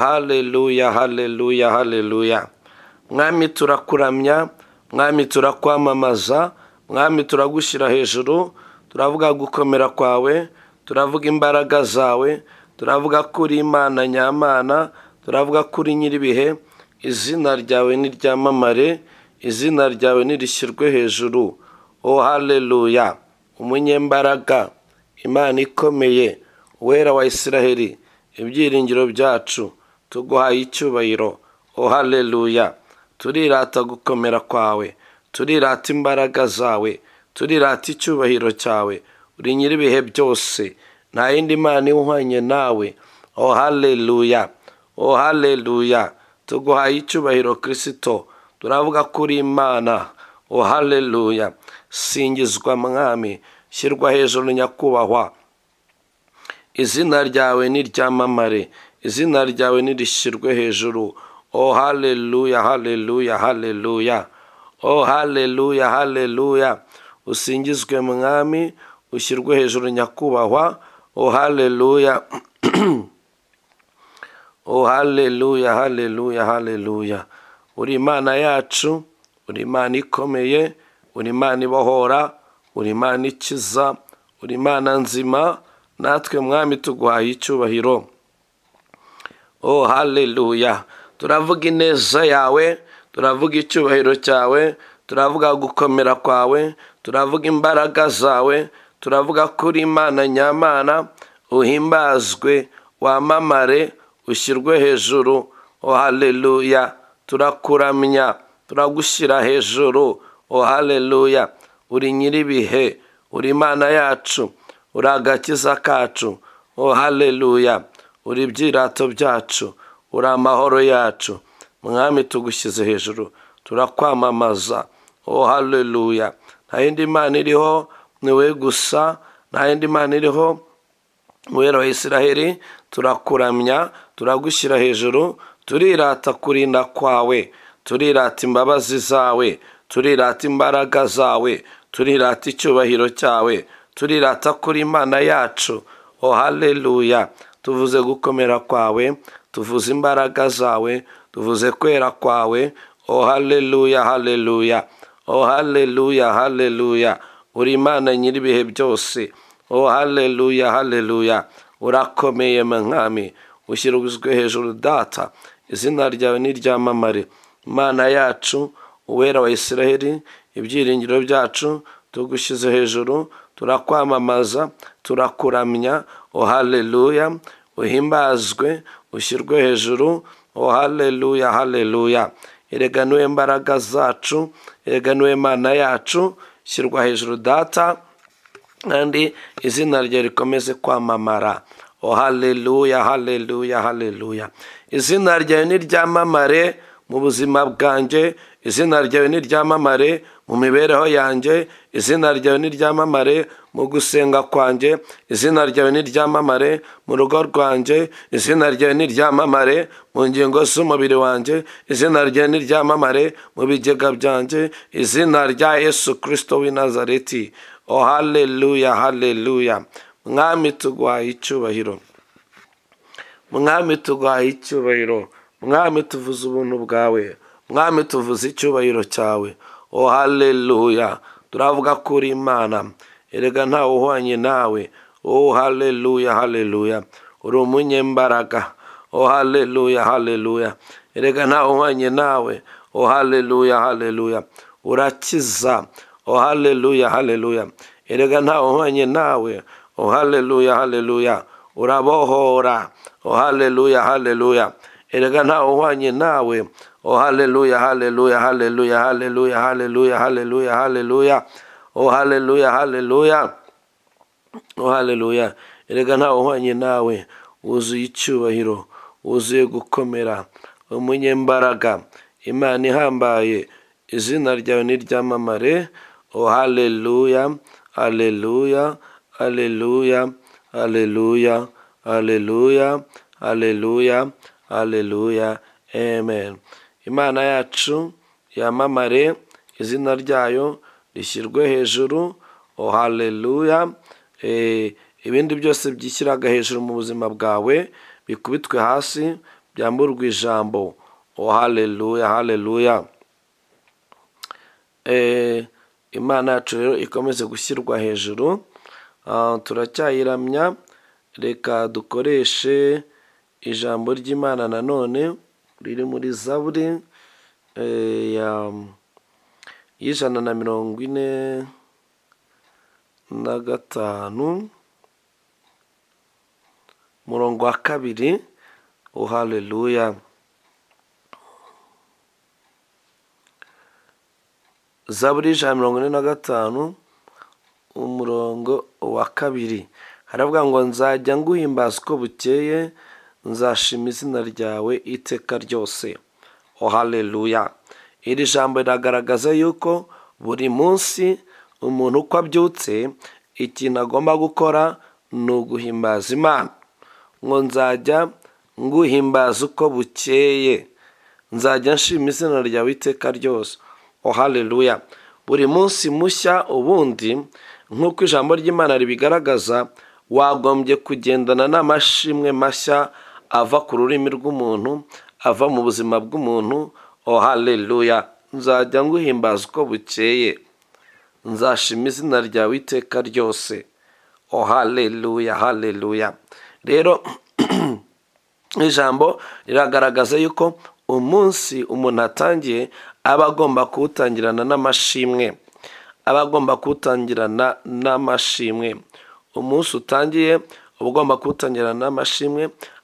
haleluya haleluya haleluya mwami turakuramya mwami turakwamamaza mwami turagushyira hejuru turavuga gukomera kwawe turavuga imbaraga zawe turavuga kuri imana nyamana turavuga kuri uri nyir'ibihe izina ryawe niryamamare izina ryawe nirishyirwe hejuru o oh, haleluya umunyembaraga imana ikomeye uwera wa israheli ibyiringiro byacu tuguhaye icyubahiro o oh, haleluya turirata gukomera kwawe turirata imbaraga zawe turirata icyubahiro cyawe uri nyir'ibihe byose nta yindi mana iwuhwanye nawe o oh, haleluya o oh, haleluya tuguhaye icyubahiro kirisito turavuga kuri imana o haleluya singizwa mwami shyirwa hejuru nyakubahwa izina ryawe ni niryamamare izina ryawe nirishyirwe hejuru o oh, haleluya haleluya haleluya o oh, haleluya haleluya usingizwe mwami ushyirwe hejuru nyakubahwa o oh, haleluya o haleluya haleluya haleluya uri imana yacu uri imana ikomeye uri imana ibohora uri imana ikiza uri imana nzima natwe mwami tuguhaye icyubahiro oh haleluya turavuga ineza yawe turavuga icyubahiro cyawe turavuga gukomera kwawe turavuga imbaraga zawe turavuga kuri imana nyamana uhimbazwe wamamare ushyirwe hejuru oh haleluya turakuramya turagushyira hejuru oh haleluya uri nyir'ibihe uri imana yacu uri agakiza kacu oh haleluya uri ibyirato byacu uri amahoro yacu mwami tugushyize hejuru turakwamamaza oh haleluya nta yindi mana iriho ni we gusa nta yindi mana iriho umubera wa israheli turakuramya turagushyira hejuru turirata kurinda kwawe turirata imbabazi zawe turirata imbaraga zawe turirata icyubahiro cyawe turirata kuri imana yacu oh haleluya tuvuze gukomera kwawe tuvuze imbaraga zawe tuvuze kwera kwawe o haleluya haleluya o haleluya haleluya uri imana nyir'ibihe byose o haleluya haleluya urakomeye mwami ushyirizwe hejuru data izina ryawe niryamamare imana yacu uwera wa israheli ibyiringiro byacu tugushyize hejuru turakwamamaza turakuramya o oh, haleluya uhimbazwe ushyirwe hejuru o oh, haleluya haleluya erega niwe mbaraga zacu erega niwe mana yacu shyirwa hejuru data kandi izina rye rikomeze kwamamara o oh, haleluya haleluya haleluya izina ryawe niryamamare mu buzima bwanjye izina ryawe niryamamare mu mibereho yanjye izina ryawe niryamamare mu gusenga kwanjye izina ryawe niryamamare mu rugo rwanjye izina ryawe niryamamare mu ngingo z'umubiri wanjye izina ryawe niryamamare mu bigega byanjye izina rya yesu kirisito w'i nazareti o haleluya haleluya mwami tuguhaye icyubahiro mwami tuguhaye icyubahiro mwami tuvuze ubuntu bwawe mwami tuvuze icyubahiro cyawe o haleluya turavuga kuri imana erega ntawe uhwanye nawe oh haleluya haleluya uri umunyembaraga oh haleluya haleluya erega ntawe uhwanye nawe oh haleluya haleluya urakiza oh haleluya haleluya erega ntawe uhwanye nawe oh haleluya haleluya urabohora oh haleluya haleluya erega ntawe uhwanye nawe Oh hallelujah, hallelujah, hallelujah, hallelujah, hallelujah, hallelujah, hallelujah. Oh hallelujah, hallelujah. Oh hallelujah. Erega ntawe uhwanye nawe wuzuye icyubahiro wuzuye gukomera umunyembaraga imana ihambaye izina ryawe niryamamare oh haleluya hallelujah hallelujah hallelujah hallelujah hallelujah hallelujah amen imana yacu yamamare izina ryayo rishyirwe hejuru ohaleluya oh, eh, ibindi byose byishyiraga hejuru mu buzima bwawe bikubitwe hasi byamburwa ijambo ohaleluya haleluya eh, imana yacu rero ikomeze gushyirwa hejuru ah, turacyayiramya reka dukoreshe ijambo ry'imana nanone riri muri zaburi eh, y'ijana na mirongo ine na gatanu umurongo wa kabiri o oh, zaburi y'ijana mirongo ine na gatanu umurongo wa kabiri haravuga ngo nzajya nguhimbaza uko bukeye nzashima izina ryawe iteka ryose ohaleluya iri jambo riragaragaza yuko buri munsi umuntu uko abyutse ikintu agomba gukora ni uguhimbaza imana ngo nzajya nguhimbaza uko bukeye nzajya nshima izina ryawe iteka ryose ohaleluya buri munsi mushya ubundi nk'uko ijambo ry'imana ribigaragaza wagombye kugendana n'amashimwe mashya ava ku rurimi rw'umuntu ava mu buzima bw'umuntu ohaleluya nzajya nguhimbaza uko bukeye nzashima izina ryawe iteka ryose ohaleluya haleluya rero ijambo riragaragaza yuko umunsi umuntu atangiye aba agomba kuwutangirana n'amashimwe aba agomba kuwutangirana n'amashimwe umunsi utangiye uba ugomba kuwutangirana n'amashimwe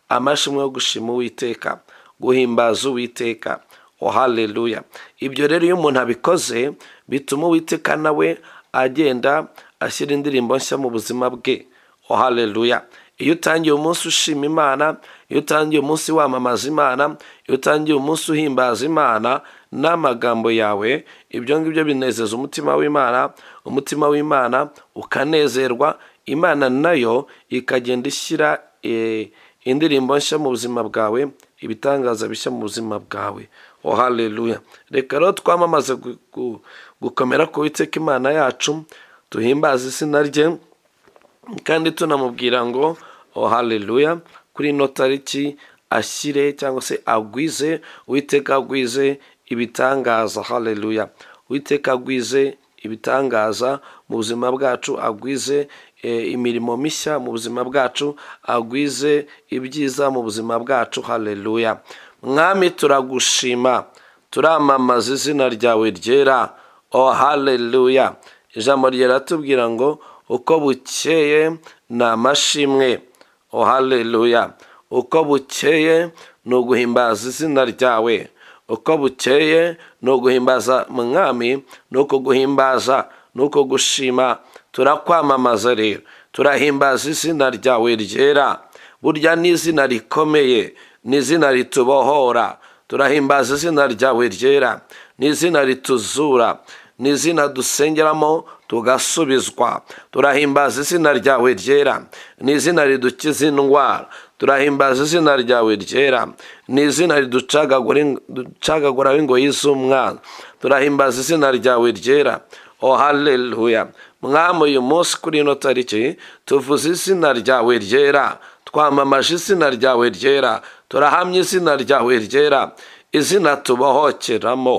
amashimwe yo gushima uwiteka guhimbaza uwiteka oh haleluya ibyo rero iyo umuntu abikoze bituma uwiteka nawe agenda ashyira indirimbo nshya mu buzima bwe oh haleluya iyo utangiye umunsi ushima imana iyo utangiye umunsi wamamaza imana iyo utangiye umunsi uhimbaza imana n'amagambo yawe ibyo ngibyo binezeza umutima w'imana umutima w'imana ukanezerwa imana nayo ikagenda ishyira eh, indirimbo nshya mu buzima bwawe ibitangaza bishya mu buzima bwawe o oh, haleluya reka rero twamamaze gukomera ku witeka imana yacu duhimbaza izina rye kandi tunamubwira ngo o oh, haleluya kuri ino tariki ashyire cyangwa se agwize uwiteka agwize ibitangaza haleluya uwiteka agwize ibitangaza mu buzima bwacu agwize Eh, imirimo mishya mu buzima bwacu agwize ibyiza mu buzima bwacu hareruya mwami turagushima turamamaza izina ryawe ryera o oh, hareruya ijambo ryera tubwira ngo uko bukeye ni amashimwe o oh, hareruya uko bukeye ni uguhimbaza izina ryawe uko bukeye ni uguhimbaza mwami ni uko guhimbaza ni uko gushima turakwamamaza rero turahimbaza izina ryawe ryera burya n’izina rikomeye n’izina ritubohora turahimbaza izina ryawe ryera n’izina rituzura ni izina dusengeramo tugasubizwa turahimbaza izina ryawe ryera ni ridukiza indwara turahimbaza izina ryawe ryera ni izina riducagagura w'ingoyi z'umwana turahimbaza izina ryawe ryera oh haleluya mwami uyu munsi kuri ino tariki tuvuze izina ryawe ryera twamamaje izina ryawe ryera turahamya izina ryawe ryera izina tubohokeramo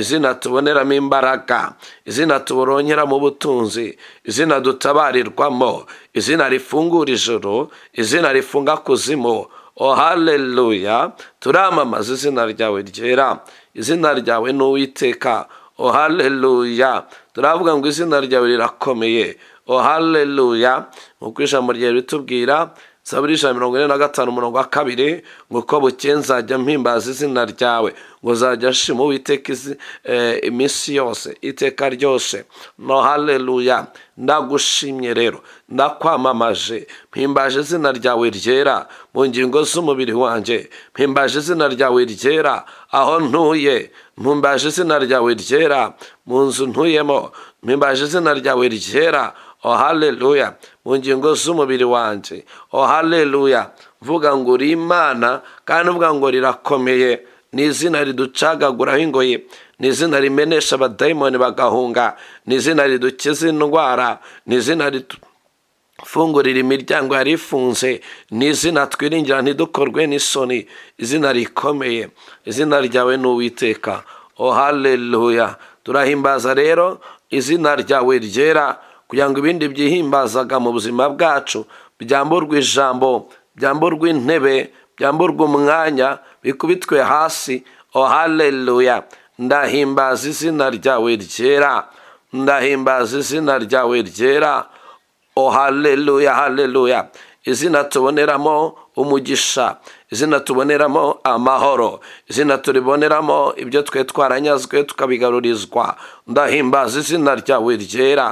izina tuboneramo imbaraga izina tuboronkeramo ubutunzi izina dutabarirwamo izina rifungura ijoro izina rifunga kuzimu o oh, haleluya turamamaza izina ryawe ryera izina ryawe ni uwiteka o oh, haleluya turavuga ngo izina ryawe rirakomeye o haleluya nk'uko ijambo ryawe ritubwira saburisha mirongo ine na gatanu umurongo wa kabiri ngo uko bukeye nzajya mpimbaza izina ryawe ngo uzajya nshima uwiteka eh, iminsi yose iteka ryose no haleluya ndagushimye rero ndakwamamaje mpimbaje izina ryawe ryera mu ngingo z'umubiri wanjye mpimbaje izina ryawe ryera aho ntuye mpimbaje izina ryawe ryera mu nzu ntuyemo mpimbaje izina ryawe ryera o oh, haleluya mu ngingo z'umubiri wanjye o oh, haleluya mvuga ngo uri imana kandi uvuga ngo rirakomeye ni izina riducagaguraho ingoyi ni izina rimenesha abadayimoni bagahunga ni izina ridukiza indwara ni izina ritu fungurira imiryango yarifunze ni izina twiringira ntidukorwe n'isoni izina rikomeye izina ryawe ni uwiteka ohaleluya turahimbaza rero izina ryawe ryera kugira ngo ibindi byihimbazaga mu buzima bwacu byamburwa ijambo byamburwe intebe byamburwe umwanya bikubitwe hasi ohaleluya ndahimbaza izina ryawe ryera ndahimbaza izina ryawe ryera o oh, haleluya haleluya izina tuboneramo umugisha izina tuboneramo amahoro izina turiboneramo ibyo twe twaranyazwe tukabigarurizwa ndahimbaza izina ryawe ryera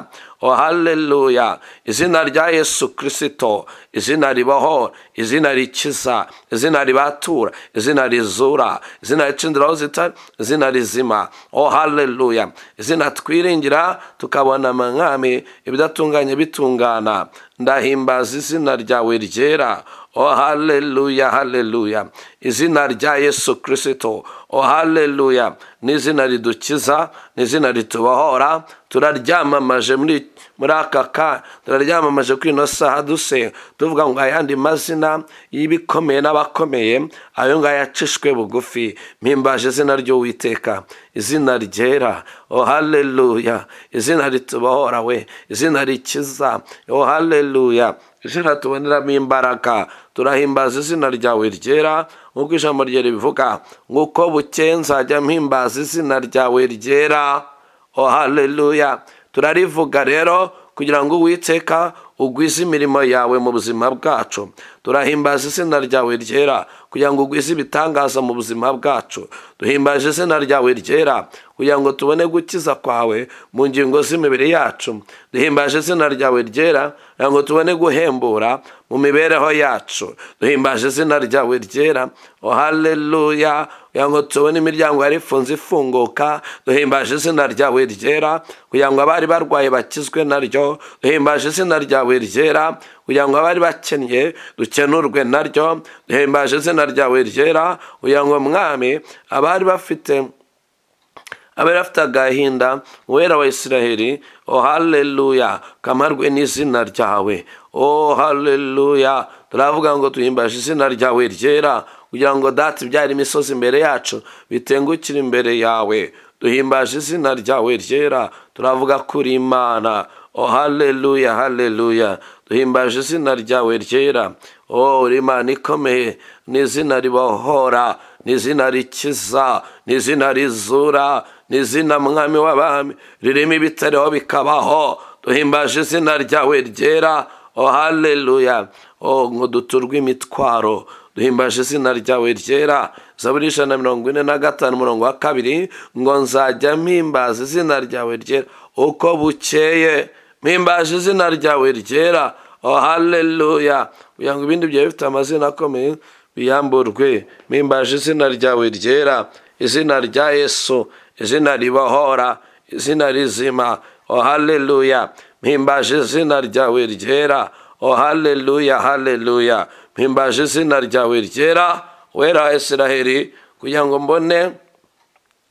Oh halleluya izina rya yesu kirisito izina ribaho izina rikiza izina ribatura izina rizura izina ricindira zita zitari izina rizima o oh, halleluya izina twiringira tukabona amwami ibidatunganye bitungana ndahimbaza izina ryawe ryera o oh, halleluya halleluya izina rya yesu kirisito Oh haleluya ni izina ridukiza ni izina ritubohora turaryamamaje muri muri aka ka turaryamamaje kuri ino saha dusenga tuvuga ngo ayandi mazina y'ibikomeye n'abakomeye ayo ngayo yacishwe bugufi mpimbaje izina ry'uwiteka izina ryera o oh, haleluya izina ritubahora we izina rikiza o oh, haleluya izina tuboneramo imbaraga turahimbaza izina ryawe ryera nk'uko ijambo rye ribivuga ngo uko nzajya mpimbaza izina ryawe ryera oh haleluya turarivuga rero kugira ngo uwiteka ugwize imirimo yawe mu buzima bwacu turahimbaza izina ryawe ryera kugira ngo ugwize ibitangaza mu buzima bwacu duhimbaje izina ryawe ryera kugira ngo tubone gukiza kwawe mu ngingo z'imibiri yacu duhimbaje izina ryawe ryera ngo tubone guhembura mu mibereho yacu duhimbaje izina ryawe ryera oh, haleluya kugira ngo tubone imiryango yari ifunze ifunguka duhimbaje izina ryawe ryera kugira ngo abari barwaye bakizwe naryo duhimbaje izina ryawe ryera kugira ngo abari bakennye dukenurwe naryo duhimbaje izina ryawe ryera kugira ngo mwami abari bafite abari bafite agahinda uwera wa isiraheli Oh haleluya kamarwe n'izina ryawe oh haleluya turavuga ngo duhimbaje izina ryawe ryera kugira ngo dati byari imisozi imbere yacu bitengukire imbere yawe duhimbaje izina ryawe ryera turavuga kuri imana o oh, haleluya haleluya duhimbaje izina ryawe ryera oh uri imana ikomeye n’izina izina ribohora n’izina izina rikiza ni rizura Nizina mwami w'abami ririmo ibitariho bikabaho duhimbaje izina ryawe ryera oh haleluya oh ngo duturwe imitwaro duhimbaje izina ryawe ryera zaburi ijana na mirongo ine na gatanu umurongo wa kabiri ngo nzajya mpimbaza izina ryawe ryera uko bukeye mpimbaje izina ryawe ryera oh haleluya kugira ngo ibindi byaba bifite amazina akomeye biyamburwe mpimbaje izina ryawe ryera izina rya yesu izina ribohora izina rizima o oh, haleluya mpimbaje izina ryawe ryera o oh, haleluya haleluya mpimbaje izina ryawe ryera wera israheli kugira ngo mbone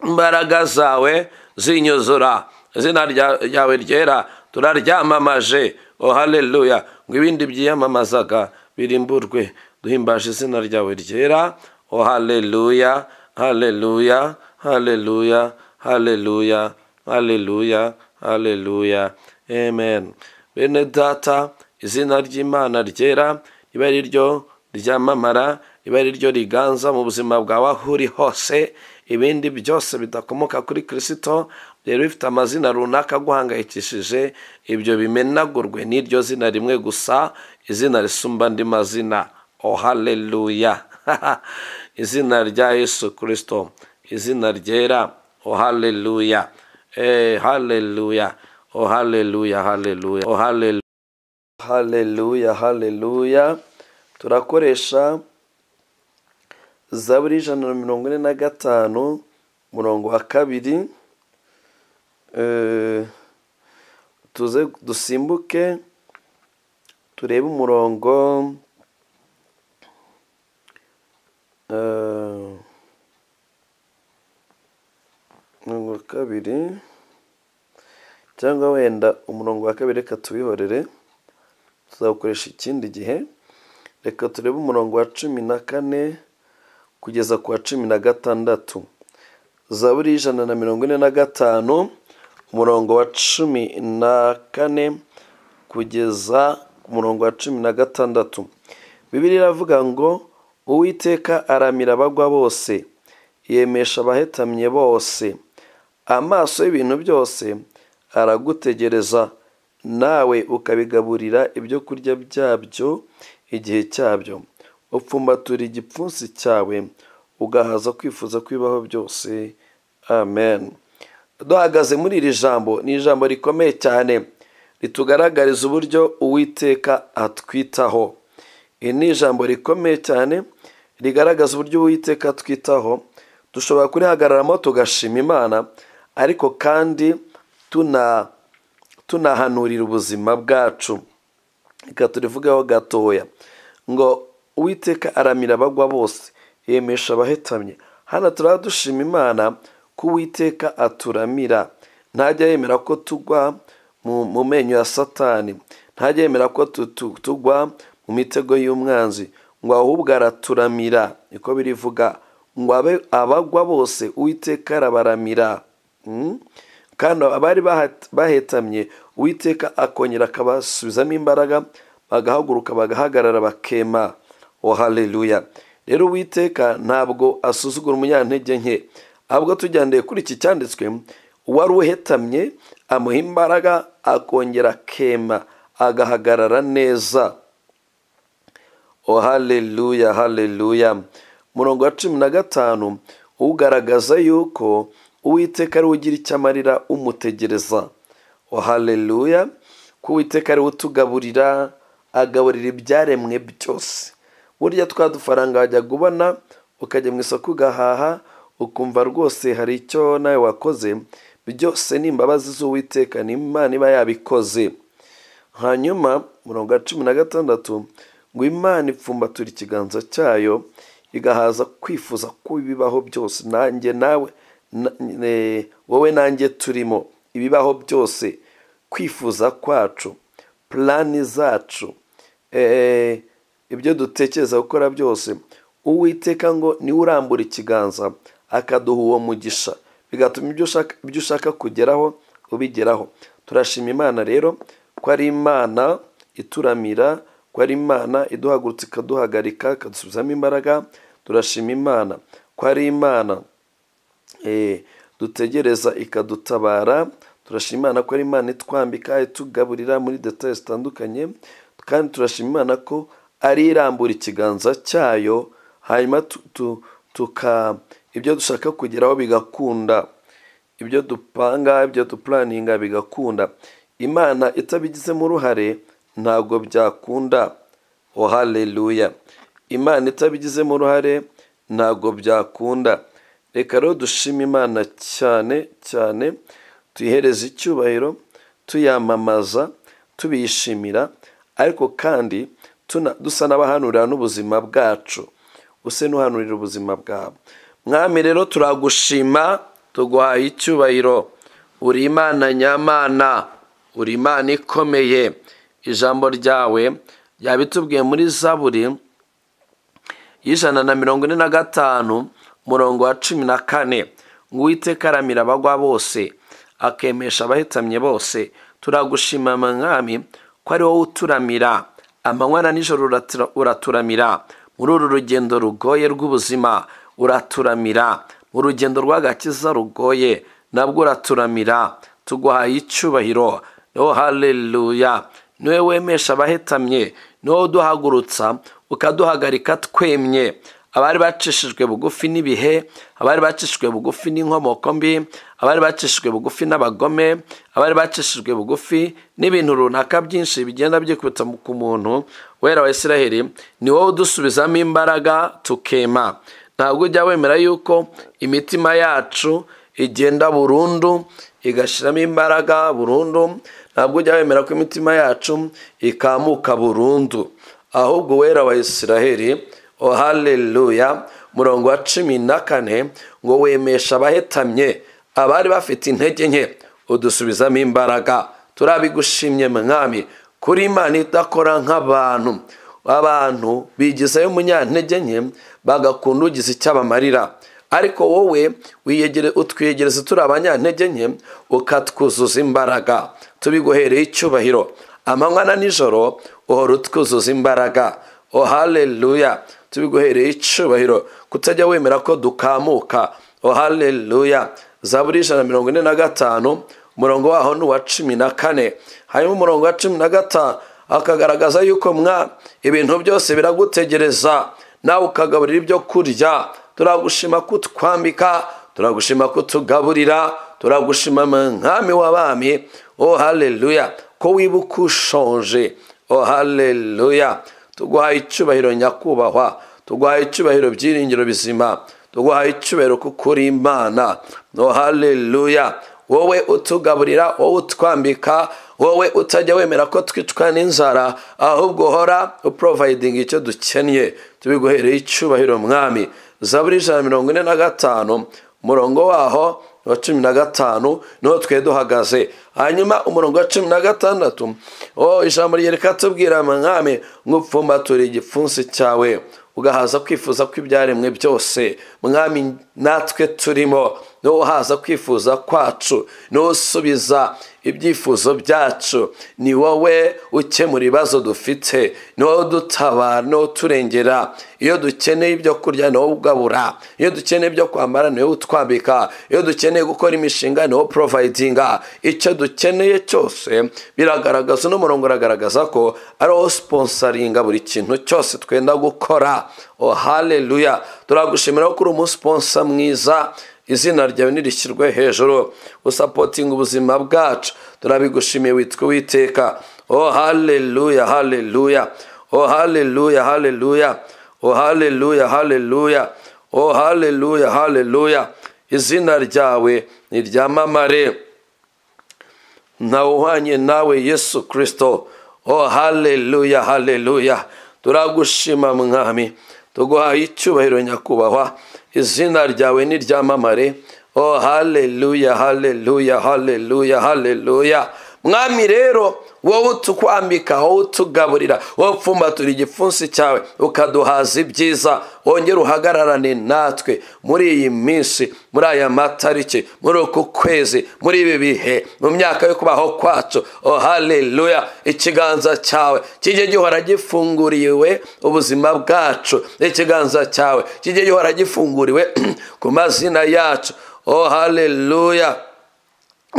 imbaraga zawe zinyuzura izina ryawe ryera turaryamamaje o oh, haleluya ngo ibindi byiyamamazaga birimburwe duhimbaje izina ryawe ryera o haleluya haleluya Hallelujah, hallelujah, aleluya aleluya Amen. Bene data, izina ry'Imana ryera, ribe ari ryo ryamamara, ribe ari ryo riganza mu buzima bwawe aho uri hose, ibindi byose bidakomoka kuri kirisito byari bifite amazina runaka guhangayikishije ibyo bimenagurwe n'iryo zina rimwe gusa izina risumba andi mazina oh haleluya izina rya yesu kirisito izina ryera ohaleluya haleluya eh haleluya o haleluya haleluya o haleluya haleluya turakoresha zaburi ijana na mirongo ine na gatanu murongo wa kabiri eh, tuze dusimbuke turebe umurongo eh, umurongo wa kabiri cyangwa wenda umurongo wa kabiri reka tuwihorere tuzawukoresha ikindi gihe reka turebe umurongo wa cumi na kane kugeza ku wa cumi na gatandatu zaburi ijana na mirongo ine na gatanu umurongo wa cumi na kane kugeza ku murongo wa cumi na gatandatu bibiri iravuga ngo uwiteka aramira abagwa bose yemesha abahetamye bose amaso y'ibintu byose aragutegereza nawe ukabigaburira ibyo kurya byabyo igihe cyabyo upfumbatura igipfunsi cyawe ugahaza kwifuza kwibaho byose amen duhagaze muri iri jambo ni ijambo rikomeye cyane ritugaragariza uburyo uwiteka atwitaho iri ni ijambo rikomeye cyane rigaragaza uburyo uwiteka atwitaho dushobora kurihagararamo tugashima imana ariko kandi tunahanurira ubuzima bwacu reka turivugeho gatoya ngo uwiteka aramira abagwa bose yemesha abahetamye hano turadushima imana ko uwiteka aturamira ntajya yemera ko tugwa mu menyo ya satani ntajya yemera ko tugwa mu mitego y'umwanzi ngo ahubwo araturamira niko birivuga ngo abagwa bose uwiteka arabaramira kandi abari bahetamye uwiteka akongera akabasubizamo imbaraga bagahaguruka bagahagarara bakema o oh, haleluya rero uwiteka ntabwo asuzugura umunyantege nke ahubwo tujyandeye kuri iki cyanditswe uwari uhetamye amuha imbaraga akongera akema agahagarara neza o oh, haleluya haleluya murongo wa cumi na gatanu ugaragaza yuko uwiteka ari ugira icyo amarira umutegereza wa oh, hareruya ko uwiteka ari we utugaburira agaburira ibyaremwe byose burya twa dufaranga wajya kubona ukajya mu isoko ugahaha ukumva rwose hari icyo nawe wakoze byose ni imbabazi z'uwiteka ni imana iba yabikoze hanyuma mirongo cumi na gatandatu ngo imana ipfumbatura ikiganza cyayo igahaza kwifuza ko ibibaho byose nanjye nawe wowe nanjye turimo ibibaho byose kwifuza kwacu purani zacu eh, ibyo dutekereza gukora byose uwiteka ngo niwe urambura ikiganza akaduha uwo mugisha bigatuma ibyo ushaka kugeraho ubigeraho turashima imana rero ko ari imana ituramira ko ari imana iduhagurutse ikaduhagarika ikadusubizamo imbaraga turashima imana ko ari imana Eh, dutegereza ikadutabara turashima imana ko ari imana itwambika itugaburira muri detaye zitandukanye kandi turashima imana ko ari irambura ikiganza cyayo hanyuma tuka ibyo dushaka kugeraho bigakunda ibyo dupanga ibyo dupuraninga bigakunda imana itabigizemo uruhare ntabwo byakunda oh haleluya imana itabigizemo uruhare ntabwo byakunda reka rero dushima imana cyane cyane tuyihereza icyubahiro tuyamamaza tubishimira ariko kandi dusa n'abahanurira n'ubuzima bwacu use n'uhanurira ubuzima bwabo mwami rero turagushima tuguhaye icyubahiro uri imana nyamana uri imana ikomeye ijambo ryawe ryabitubwiye muri zaburi y'ijana na mirongo ine na gatanu murongo wa cumi na kane ngwiteka aramira abagwa bose akemesha abahetamye bose turagushima mwami ko ari wowe uturamira amanywa na nijoro uraturamira muri uru rugendo rugoye rw'ubuzima uraturamira mu rugendo rw'agakiza rugoye nabwo uraturamira tuguhaye icyubahiro no oh, haleluya niwe wemesha abahetamye niwe uduhagurutsa ukaduhagarika twemye abari bacishijwe bugufi n'ibihe abari bacishijwe bugufi n'inkomoko mbi abari bacishijwe bugufi n'abagome abari bacishijwe bugufi n'ibintu runaka byinshi bigenda byikubita ku muntu wera wa Isiraheli ni wowe udusubizamo imbaraga tukema ntabwo ujya wemera yuko imitima yacu igenda burundu igashyiramo imbaraga burundu ntabwo ujya wemera ko imitima yacu ikamuka burundu ahubwo wera wa Isiraheli oh haleluya umurongo wa cumi na kane ngo wemesha abahetamye abari bafite intege nke udusubizamo imbaraga turabigushimye mwami kuri imana idakora nk'abantu abantu bigizayo umunyantege nke bagakunda ugize icyabamarira ariko wowe utwiyegereza turi abanyantege nke ukatwuzuza imbaraga tubiguhereye icyubahiro amanywa na nijoro uhora utwuzuza imbaraga oh haleluya tubiguhereye icyubahiro kutajya wemera ko dukamuka oh haleluya zaburi y'ijana na mirongo ine na gatanu umurongo waho ni uwa cumi na kane hanyuma umurongo wa cumi na gatanu akagaragaza yuko mwa ibintu byose biragutegereza nawe ukagaburira ibyo kurya turagushima kutwambika turagushima kutugaburira turagushima mwami w'abami oh ko wibuka ushonje oh tuguhaye icyubahiro nyakubahwa tuguhaye icyubahiro byiringiro bizima tuguhaye icyubahiro kuko uri imana no haleluya wowe utugaburira wowe utwambika wowe utajya wemera ko twicwa n'inzara ahubwo uhora uporovayidinga icyo dukeneye tubiguhereye icyubahiro mwami zaburi ijana mirongo ine na gatanu umurongo waho wa cumi na gatanu niho twe duhagaze hanyuma umurongo wa cumi na gatandatu oh ijambo ryereka tubwira mwami nk'upfumbatura igipfunsi cyawe ugahaza kwifuza kw'ibyaremwe byose mwami natwe turimo niwo uhaza kwifuza kwacu nusubiza ibyifuzo byacu ni wowe ukemura ibibazo dufite ni wowe udutabara ni wowe uturengera iyo dukeneye ibyo kurya ni wowe ugabura iyo dukeneye ibyo kwambara ni wowe utwambika iyo dukeneye gukora imishinga ni wowe porovayitinga icyo dukeneye cyose biragaragaza uno murongo uragaragaza ko ari wowe siponsaringa buri kintu cyose twenda gukora oh haleluya turagushimira ko uri umusiponsa mwiza izina ryawe ntirishyirwe hejuru usapotinga ubuzima bwacu turabigushimiye witwa uwiteka o haleluya haleluya o haleluya haleluya o haleluya haleluya o haleluya haleluya izina ryawe niryamamare ntawuhwanye nawe yesu kirisito o haleluya haleluya turagushima mwami tuguhaye icyubahiro nyakubahwa izina ryawe niryamamare oh haleluya haleluya haleluya haleluya mwami rero wowe utukwambika wowe utugaburira wowe upfumbatura igipfunsi cyawe ukaduhaza ibyiza wongere uhagararane natwe muri iyi minsi muri aya matariki muri uku kwezi muri ibi bihe mu myaka yo kubaho kwacu oh haleluya ikiganza cyawe kijye gihora gifunguriwe ubuzima bwacu ikiganza cyawe kijye gihora gifunguriwe ku mazina yacu oh haleluya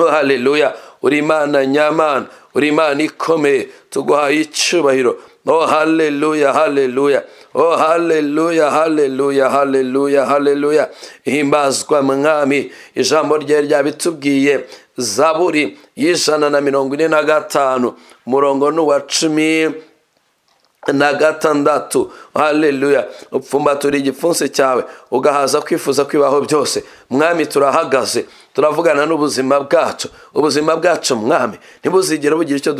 oh haleluya uri imana nyamana uri imana ikomeye tuguhaye icyubahiro o oh, haleluya haleluya o oh, haleluya haleluya haleluya haleluya ihimbazwa mwami ijambo rye ryabitubwiye zaburi y'ijana na mirongo ine na gatanu umurongo ni uwa cumi na gatandatu haleluya upfumbatura igipfunsi cyawe ugahaza kwifuza kwibaho byose mwami turahagaze turavugana n'ubuzima bwacu ubuzima bwacu mwami ntibuzigere bugira icyo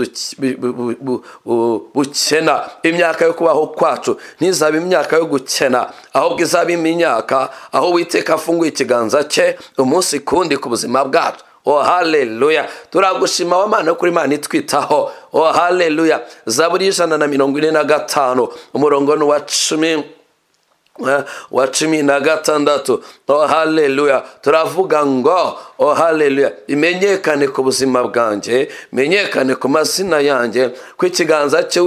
bukena imyaka yo kubaho kwacu ntizabe imyaka yo gukena ahubwo izaba imyaka aho witeka afunguye ikiganza cye umunsi kundi ku buzima bwacu oh haleluya turagushima wa kuri mana itwitaho oh haleluya zaburi y'ijana na mirongo ine na gatanu umurongo ni uwa cumi Eh, wa cumi na gatandatu oh haleluya turavuga ngo oh imenyekane ku buzima bwanjye imenyekane ku mazina yanjye ko ikiganza cye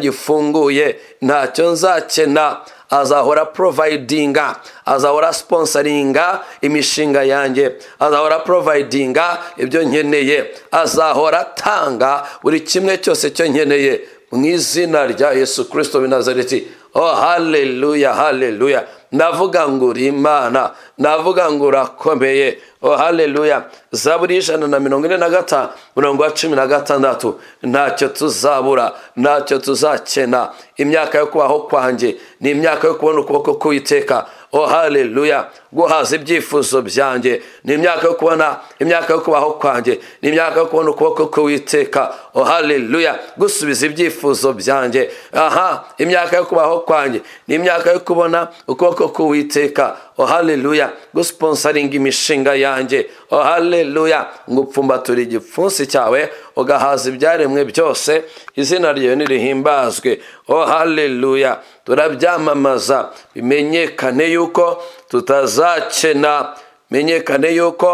gifunguye ntacyo nzakena azahora porovayidinga azahora siponsaringa imishinga yanjye azahora porovayidinga ibyo nkeneye azahora atanga buri kimwe cyose cyo nkeneye mu izina rya yesu kirisito binazareti oh haleluya haleluya ndavuga ngo uri imana ndavuga ngo urakomeye oh haleluya zaburi y'ijana na mirongo ine na gatanu mirongo cumi na gatandatu ntacyo tuzabura ntacyo tuzakena imyaka yo kubaho kwanjye ni imyaka yo kubona ukuboko k'uwiteka o oh, haleluya guhaza ibyifuzo byanjye ni imyaka yo kubona imyaka yo kubaho kwanjye ni imyaka yo kubona ukuboko k'uwiteka o oh, haleluya gusubiza ibyifuzo byanjye aha imyaka yo kubaho kwanjye ni imyaka yo kubona ukuboko k'uwiteka o oh, haleluya gusiponsaringa imishinga yanjye o haleluya ngo upfumbature igipfunsi cyawe ugahaza ibyaremwe byose izina ryawe nirihimbazwe o haleluya turabyamamaza bimenyekane yuko tutazakena bimenyekane yuko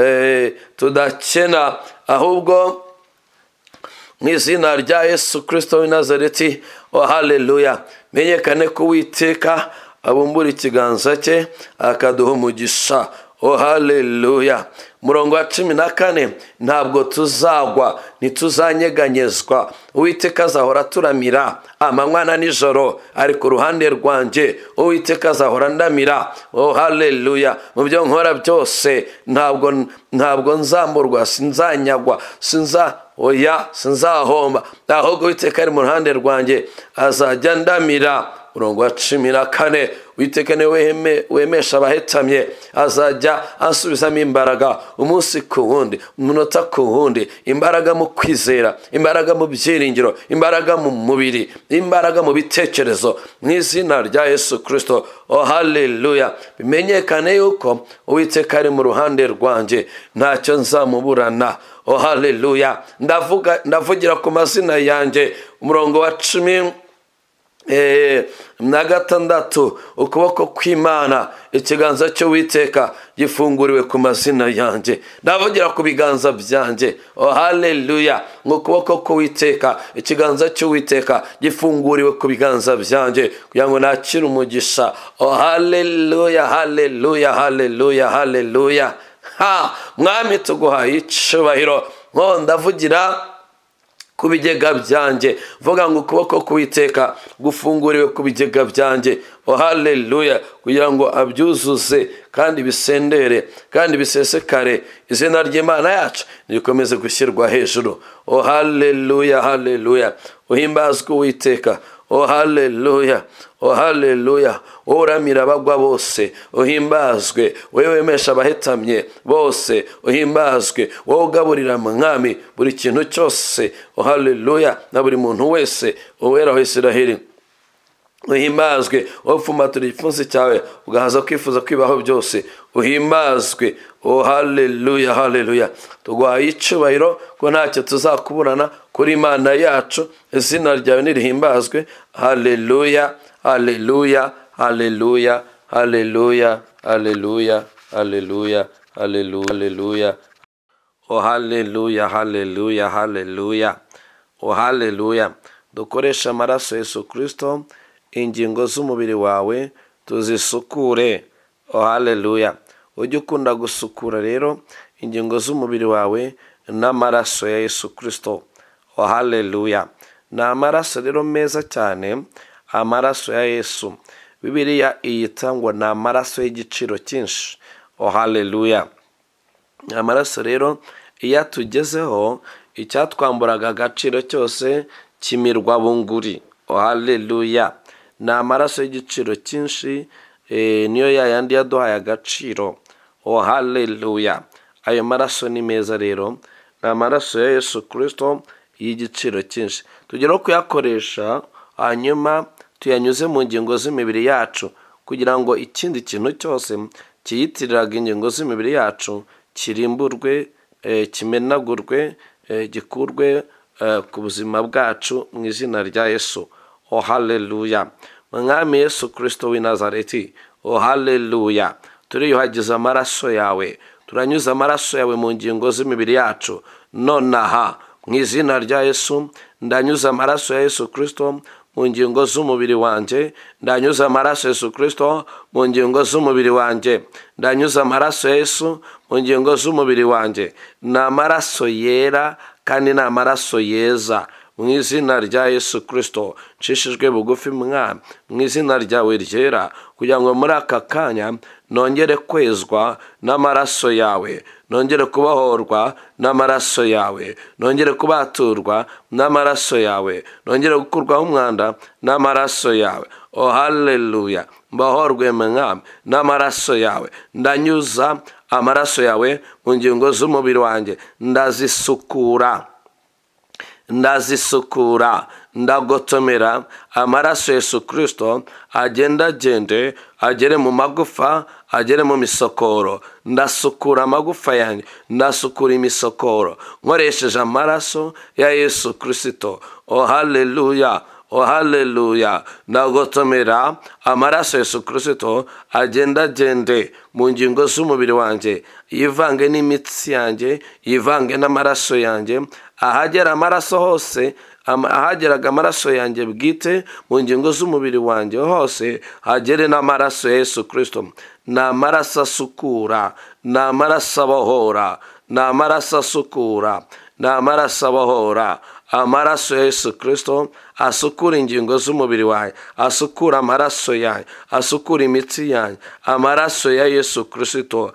eh, tudakena ahubwo mu izina rya yesu kirisito w'i nazareti o haleluya menyekane ko uwiteka abumbura ikiganza cye akaduha umugisha o haleluya murongo wa cumi na kane ntabwo tuzagwa ntituzanyeganyezwa uwiteka azahora aturamira amanywa nijoro ari ku ruhande rwanjye uwiteka azahora ndamira oh haleluya mu byo nkora byose ntabwo ntabwo nzamurwa sinzanyagwa sinza oya sinzahomba ahubwo uwiteka ari mu ruhande rwanjye azajya ndamira murongo wa cumi na kane witekane wemesha abahetamye azajya asubizamo imbaraga umunsi ku wundi umunota ku wundi imbaraga mu kwizera imbaraga mu byiringiro imbaraga mu mubiri imbaraga mu bitekerezo mu izina rya yesu kirisito oh haleluya bimenyekane yuko uwiteka ari mu ruhande rwanjye ntacyo nzamuburana oh haleluya ndavugira ku mazina yanjye umurongo wa cumi Eh, na gatandatu ukuboko kw'imana ikiganza cy'uwiteka gifunguriwe ku mazina yanjye ndavugira ku biganza byanjye oh, haleluya mu kuboko k'uwiteka ikiganza cy'uwiteka gifunguriwe ku biganza byanjye kugira ngo nakire umugisha oh, haleluya haleluya haleluya haleluya ha mwami tuguhaye icyubahiro oh, ndavugira ku bigega byanjye vuga ngo ukuboko k'uwiteka gufunguriwe ku bigega byanjye oh haleluya kugira ngo abyuzuze kandi bisendere kandi bisesekare izina ry'imana yacu rikomeze gushyirwa hejuru oh haleluya haleluya uhimbazwe uwiteka o oh, haleluya o oh, haleluya wowe uramira abagwa bose uhimbazwe wowe wemesha abahetamye bose uhimbazwe wowe ugaburira mwami buri kintu cyose ohaleluya na buri muntu wese uwera wa uhimbazwe wowe upfumatura igipfunsi cyawe ugahaza kwifuza kwibaho byose uhimbazwe ohaleluya haleluya haleluya tugwaye icyubahiro ko ntacyo tuzakuburana kuri imana yacu izina ryawe nirihimbazwe hareruya hareruya hareruya hareruya hareruya hareruya hareruya o hareruya hareruya hareruya o hareruya dukoreshe amaraso yesu kirisito ingingo z'umubiri wawe tuzisukure o hareruya ujye ukunda gusukura rero ingingo z'umubiri wawe n'amaraso ya yesu kirisito oh haleluya ni amaraso rero meza cyane amaraso ya yesu bibiriya iyita ngo ni amaraso y'igiciro cyinshi oh haleluya amaraso rero iyo atugezeho icyatwamburaga agaciro cyose kimirwa bunguri oh haleluya ni amaraso y'igiciro cyinshi eh, niyo yayandi yaduhaye agaciro oh haleluya ayo maraso ni meza rero ni amaraso ya yesu kirisito y'igiciro cyinshi tugeraho kuyakoresha hanyuma tuyanyuze mu ngingo z'imibiri yacu kugira ngo ikindi kintu cyose kiyitiriraga ingingo z'imibiri yacu kirimburwe eh, kimenagurwe eh, gikurwe eh, ku buzima bwacu mu izina rya yesu ohaleluya oh, mwami yesu kirisito w'i nazareti ohaleluya oh, turiyuhagiza amaraso yawe turanyuza amaraso yawe mu ngingo z'imibiri yacu nonaha mu izina rya yesu ndanyuza amaraso ya yesu kirisito mu ngingo z'umubiri wanjye ndanyuza amaraso yesu kirisito mu ngingo z'umubiri wanjye ndanyuza amaraso yesu mu ngingo z'umubiri wanjye ni amaraso yera kandi ni amaraso yeza mu izina rya yesu kirisito nshishijwe bugufi mwana mu izina ryawe ryera kugira ngo muri aka kanya nongere kwezwa n'amaraso yawe nongere kubahorwa n'amaraso yawe nongere kubaturwa n'amaraso yawe nongere gukurwaho umwanda n'amaraso yawe o oh, haleluya mbahorwe mwami n'amaraso yawe ndanyuza amaraso yawe mu ngingo z'umubiri wanjye ndazisukura ndazisukura ndagotomera amaraso yesu kirisito agende agende agere mu magufa hagere mu misokoro ndasukura amagufa yanjye ndasukura imisokoro nkoresheje amaraso ya yesu kirisito o haleluya o ndagotomera amaraso yesu kirisito agenda agende mu ngingo z'umubiri wanjye yivange n'imitsi yanjye yivange n'amaraso yanjye ahagera amaraso hose ahageraga amaraso yanjye bwite mu ngingo z'umubiri wanjye hose hagere n'amaraso ya yesu kirisito ni amaraso asukura ni amaraso abahora ni amaraso asukura ni amaraso abahora amaraso ya yesu kirisito asukura ingingo z'umubiri wawe asukura amaraso yawe asukura imitsi yawe amaraso ya yesu kirisito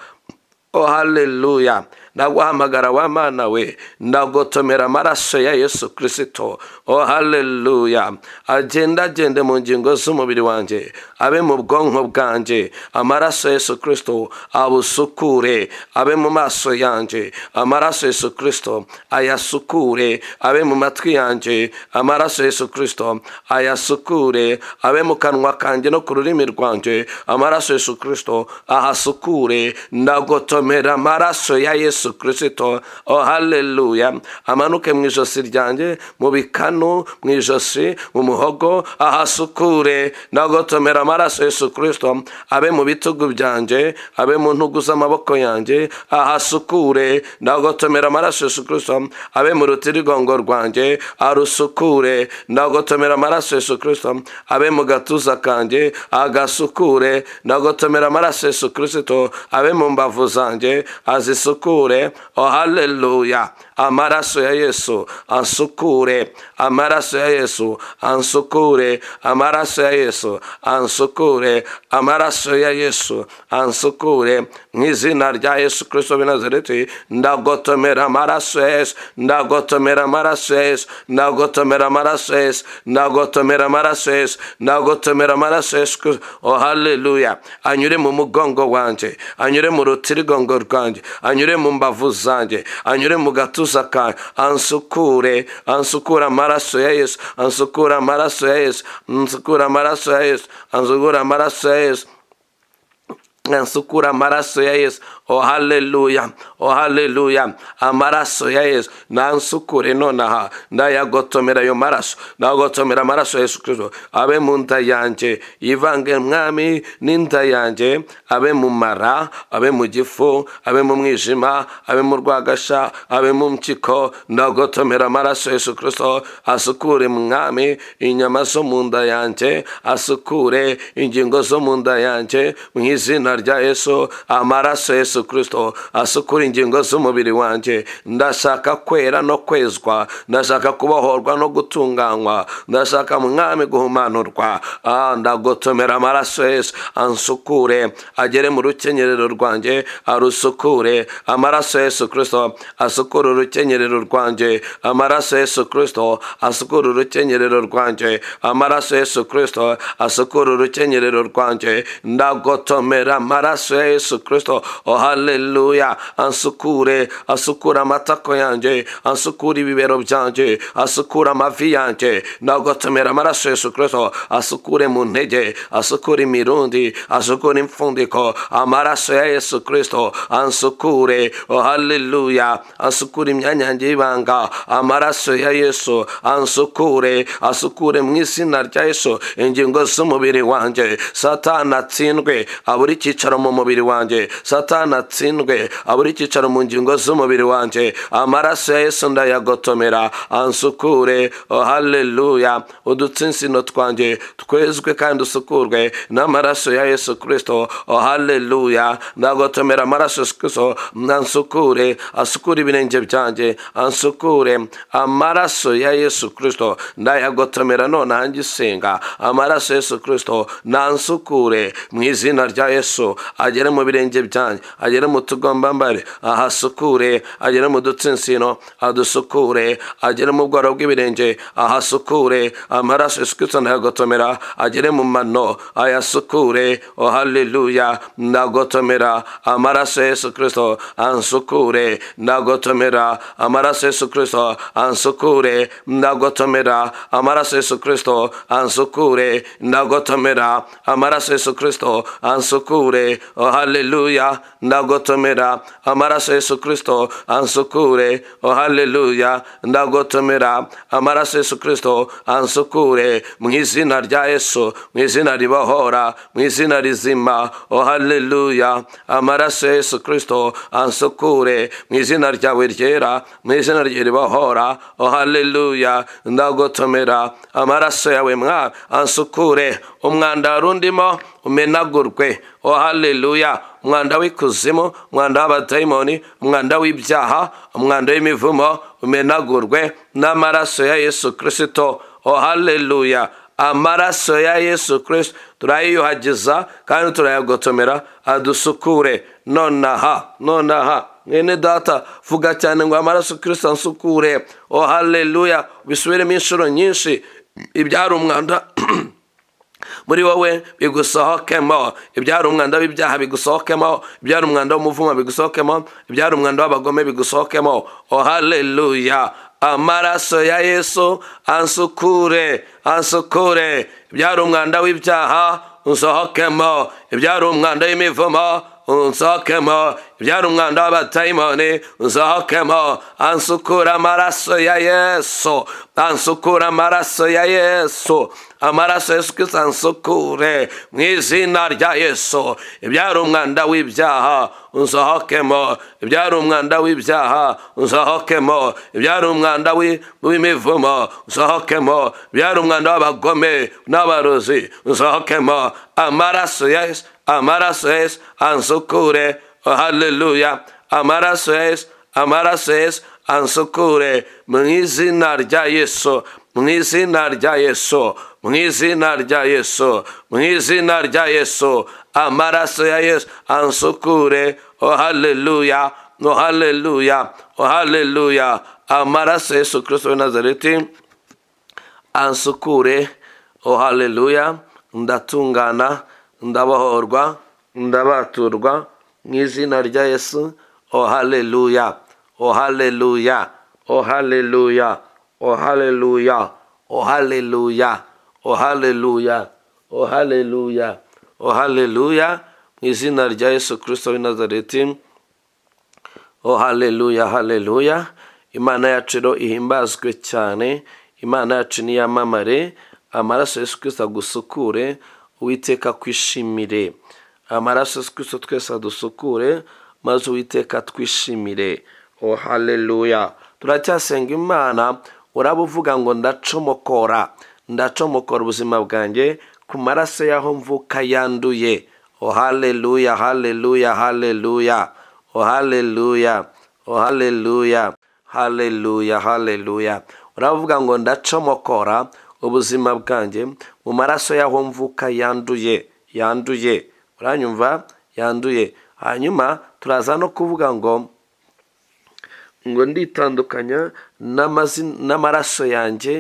oh haleluya ndaguhamagara wa mana we ndagotomera amaraso ya yesu kirisito oh haleluya agenda agende mu ngingo z'umubiri wanjye abe mu bwonko bwanjye amaraso ya yesu kirisito abusukure abe mu maso yanjye amaraso ya yesu kirisito ayasukure abe mu matwi yanjye amaraso ya yesu kirisito ayasukure abe mu kanwa kanjye no ku rurimi rwanjye amaraso ya yesu kirisito ahasukure ndagotomera amaraso ya yesu yesu kirisito oh, oh haleluya amanuke mu ijosi ryanjye mu bikanu mu ijosi mu muhogo ahasukure nagotomera amaraso yesu kirisito abe mu bitugu byanjye abe mu ntugu z'amaboko yanjye ahasukure nagotomera amaraso yesu kirisito abe mu rutirigongo rwanjye arusukure nagotomera amaraso yesu kirisito abe mu gatuza kanjye agasukure nagotomera amaraso yesu kirisito abe mu mbavu zanjye azisukure הזה, או הללויה. amaraso ya yesu ansukure amaraso ya yesu ansukure amaraso ya yesu ansukure amaraso ya yesu ansukure nk'izina rya yesu kirisito binazareti ndagotomera amaraso ya yesu ndagotomera amaraso ya yesu ndagotomera amaraso ya yesu ndagotomera amaraso ya yesu ndagotomera amaraso ya yesu oh haleluya anyure mu mugongo wanjye anyure mu rutirigongo rwanjye anyure mu mbavu zanjye anyure mu gatuza tuzakara ansukure ansukure amaraso ya yesu ansukure amaraso ya yesu ansukure amaraso ya yesu ansukure amaraso ya o oh, haleluya o oh, haleluya amaraso ya yesu nansukure nonaha ndayagotomera ayo maraso ndagotomera amaraso ya yesu Kristo abe mu nda yanjye yivange mwami n'inda yanjye abe mu mara abe mu gifu abe mu mwijima abe mu rwagasha abe mu mpyiko ndagotomera amaraso ya yesu Kristo asukure mwami inyama zo mu nda yanjye asukure ingingo zo mu nda yanjye mu izina rya yesu amaraso yesu yesu kirisito asukura ingingo z'umubiri wanjye ndashaka kwera no kwezwa ndashaka kubohorwa no gutunganywa ndashaka mwami guhumanurwa ndagotomera amaraso yesu ansukure agere mu rukenyerero rwanjye arusukure amaraso yesu kirisito asukura urukenyerero rwanjye amaraso yesu kirisito asukura urukenyerero rwanjye amaraso yesu kirisito asukura urukenyerero rwanjye ndagotomera amaraso yesu kirisito oha haleluya ansukure asukura amatako yanjye ansukure ibibero byanjye asukure amavi yanjye nagotomera amaraso yesu kirisito asukure mu ntege asukure imirundi asukure imfundiko amaraso ya yesu kirisito ansukure oh haleluya ansukure imyanya yanjye y'ibanga amaraso ya yesu ansukure asukure mu izina rya yesu ingingo z'umubiri wanjye satana atsindwe abura icyicaro mu satana natsindwe abura icyicaro mu ngingo z'umubiri wanjye amaraso ya yesu ndayagotomera ansukure oh, haleluya udutsinsino twanjye twezwe kandi usukurwe n'amaraso ya yesu kirisito oh, haleluya ndagotomera amaraso ya kirisito ansukure asukure ibirenge byanjye ansukure amaraso ya yesu kirisito ndayagotomera nonaha ngisenga amaraso ya yesu kirisito nansukure mu izina rya yesu agere mu birenge byanjye agere mu tugombambari ahasukure agere mu dutsinsino adusukure agere mu bworo bw'ibirenge ahasukure amaraso yesu kirisito ndayagotomera agere mu mano ayasukure o haleluya ndagotomera amaraso yesu kirisito ansukure ndagotomera amaraso yesu kirisito ansukure ndagotomera amaraso yesu kirisito ansukure ndagotomera amaraso yesu kirisito ansukure o haleluya ndagotomera ndagotomera amaraso Yesu Kristo ansukure oh haleluya ndagotomera amaraso Yesu Kristo ansukure mu izina rya Yesu mu izina ribohora mu izina rizima oh haleluya amaraso Yesu Kristo ansukure mu izina ryawe ryera mu izina rye ribohora oh haleluya ndagotomera amaraso yawe mwa ansukure umwanda warundimo umenagurwe oh haleluya umwanda w'ikuzimu umwanda w'abatayimoni umwanda w'ibyaha umwanda w'imivumo umenagurwe n'amaraso ya yesu kirisito o oh, haleluya amaraso ya yesu kirisito turayiyuhagiza kandi turayagotomera adusukure nonaha nonaha mwene data vuga cyane ngo amaraso kirisito ansukure o oh, haleluya ubisubiremo inshuro nyinshi ibyari umwanda muri wowe bigusohokemo ibyari umwanda w'ibyaha bigusohokemo ibyari umwanda w'umuvumo bigusohokemo ibyari umwanda w'abagome bigusohokemo oh haleluya amaraso ya yesu ansukure ansukure ibyari umwanda w'ibyaha unsohokemo ibyari umwanda w'imivumo unsohokemo byari umwanda w'abatayimoni nsohokemo ansukura amaraso ya yesu ansukura amaraso ya yesu amaraso yesu kristo ansukure mu izina rya yesu ibyari umwanda w'ibyaha unsohokemo ibyari umwanda w'ibyaha unsohokemo ibyari umwanda w'imivumo unsohokemo ibyari umwanda w'abagome n'abarozi unsohokemo amaraso ya yesu amaraso yesu ansukure Hallelujah, Amara a Amara es, amar es, ansukure, mnizi narja yeso, mnizi narja yeso, mnizi narja yeso, mnizi narja yeso, amar a su es, ansukure, oh hallelujah, no oh hallelujah, oh hallelujah. amar a su Jesucristo de Nazareti, ansukure, oh haleluya, ndatungana, ndabohorwa, ndabaturwa, mu izina rya yesu o oh, haleluya o oh, haleluya o oh, haleluya o haleluya o haleluya o haleluya o haleluya o haleluya mu izina rya yesu kirisito w'i nazareti o haleluya haleluya imana yacu rero ihimbazwe cyane imana yacu niyamamare amaraso yesu kirisito agusukure uwiteka akwishimire amaraso twese twese adusukure maze uwiteka twishimire o oh, haleluya turacyasenga imana uraba uvuga ngo ndacomokora ndacomokora ubuzima bwanjye ku maraso y'aho mvuka yanduye o oh, haleluya haleluya haleluya o oh, haleluya o haleluya haleluya haleluya uravuga ngo ndacomokora ubuzima bwanjye mu maraso y'aho mvuka yanduye yanduye uranyumva yanduye hanyuma turaza no kuvuga ngo ngo nditandukanya n'amaraso yanjye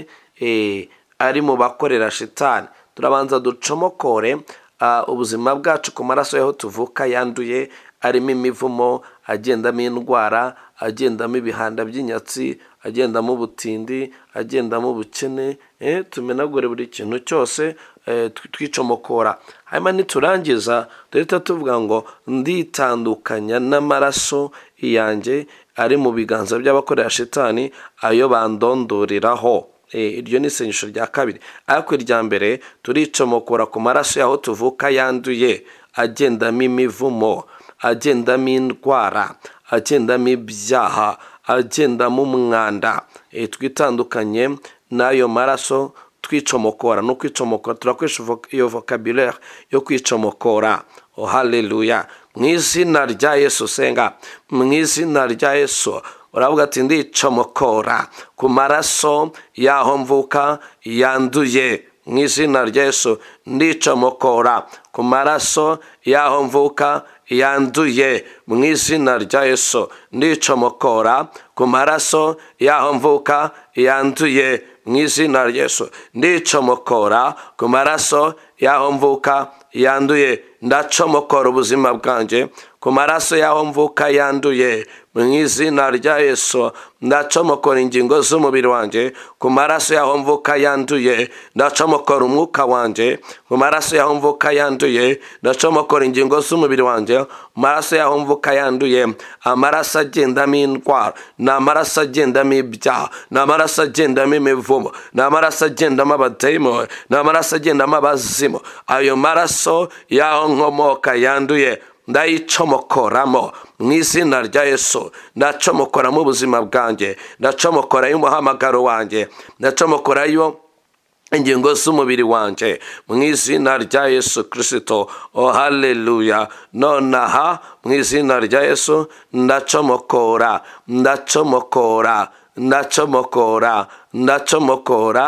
eh, ari mu bakorera shitani turabanza ducomokore ah, ubuzima bwacu ku maraso y'aho tuvuka yanduye arimo imivumo agendamo indwara agendamo ibihanda by'inyatsi agendamo ubutindi agendamo ubukene eh, tumenagure buri kintu cyose eh, twicomokora hanyuma niturangiza duhita tuvuga ngo nditandukanya n'amaraso yanjye ari mu biganza by'abakorera shitani ayo bandondoreraho eh, iryo ni isengesho rya kabiri ariko irya mbere turicomokora ku maraso y'aho tuvuka yanduye agendamo imivumo agendamo indwara agendamo ibyaha agendamo umwanda eh, twitandukanye n'ayo maraso twicomokora no kwicomokora turakoresha iyo vocabulaire yo kwicomokora oh, haleluya mu izina rya yesu senga mu izina rya yesu uravuga ati ndicomokora ku maraso y'aho mvuka yanduye mu izina rya yesu ndicomokora ku maraso y'aho mvuka yanduye mu izina rya yesu n'icomokora ku maraso y'aho mvuka yanduye mu izina rya yesu n'icomokora ku maraso y'aho mvuka yanduye ndacomokora ubuzima bwanjye ku maraso y'aho mvuka yanduye mu izina rya yesu ndacomokora ingingo z'umubiri wanjye ku maraso y'aho mvuka yanduye ndacomokora umwuka wanjye ku maraso y'aho mvuka yanduye ndacomokora ingingo z'umubiri wanjye amaraso y'aho mvuka yanduye amaraso agendamo indwara ni amaraso agendamo ibyaha ni amaraso agendamo imivumo ni amaraso agendamo abadayimoni ni amaraso agendamo abazimu ayo maraso y'aho nkomoka yanduye ndayicomokoramo mu izina rya yesu ndacomokora mu buzima bwanjye ndacomokora y'umuhamagaro wanjye ndacomokora yo ingingo z'umubiri wanjye mu izina rya yesu kirisito oh haleluya nonaha mu izina rya yesu ndacomokora ndacomokora ndacomokora ndacomokora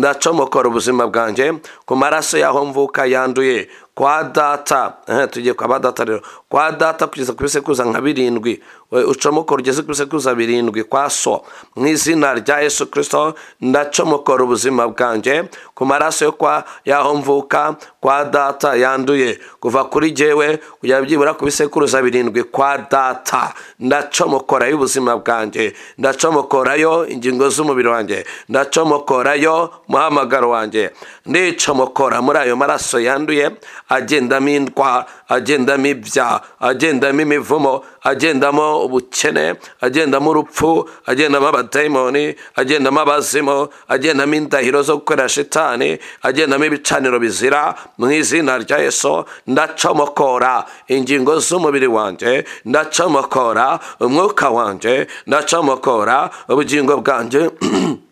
ndacomokora ubuzima bwanjye ku maraso y'aho mvuka yanduye kwa data eh, tugiye kwa ba data rero kwa data kugeza ku bisekuruza nka birindwi ucomokora ugeze ku bisekuruza birindwi kwa so mu izina rya yesu kirisito ndacomokora ubuzima bwanjye ku maraso yo kwa yaho mvuka kwa data yanduye kuva kuri jyewe kujya byibura ku bisekuruza birindwi kwa data ndacomokorayo ubuzima bwanjye ndacomokorayo ingingo z'umubiri wanjye ndacomokorayo umuhamagaro wanjye ndicomokora muri ayo maraso yanduye agendamo indwara agendamo ibyaha agendamo imivumo agendamo ubukene agendamo urupfu agendamo abadayimoni agendamo abazimu agendamo indahiro zo gukorera shitani agendamo ibicaniro bizira mu izina rya yesu ndacomokora ingingo z'umubiri wanjye ndacomokora umwuka wanjye ndacomokora ubugingo bwanjye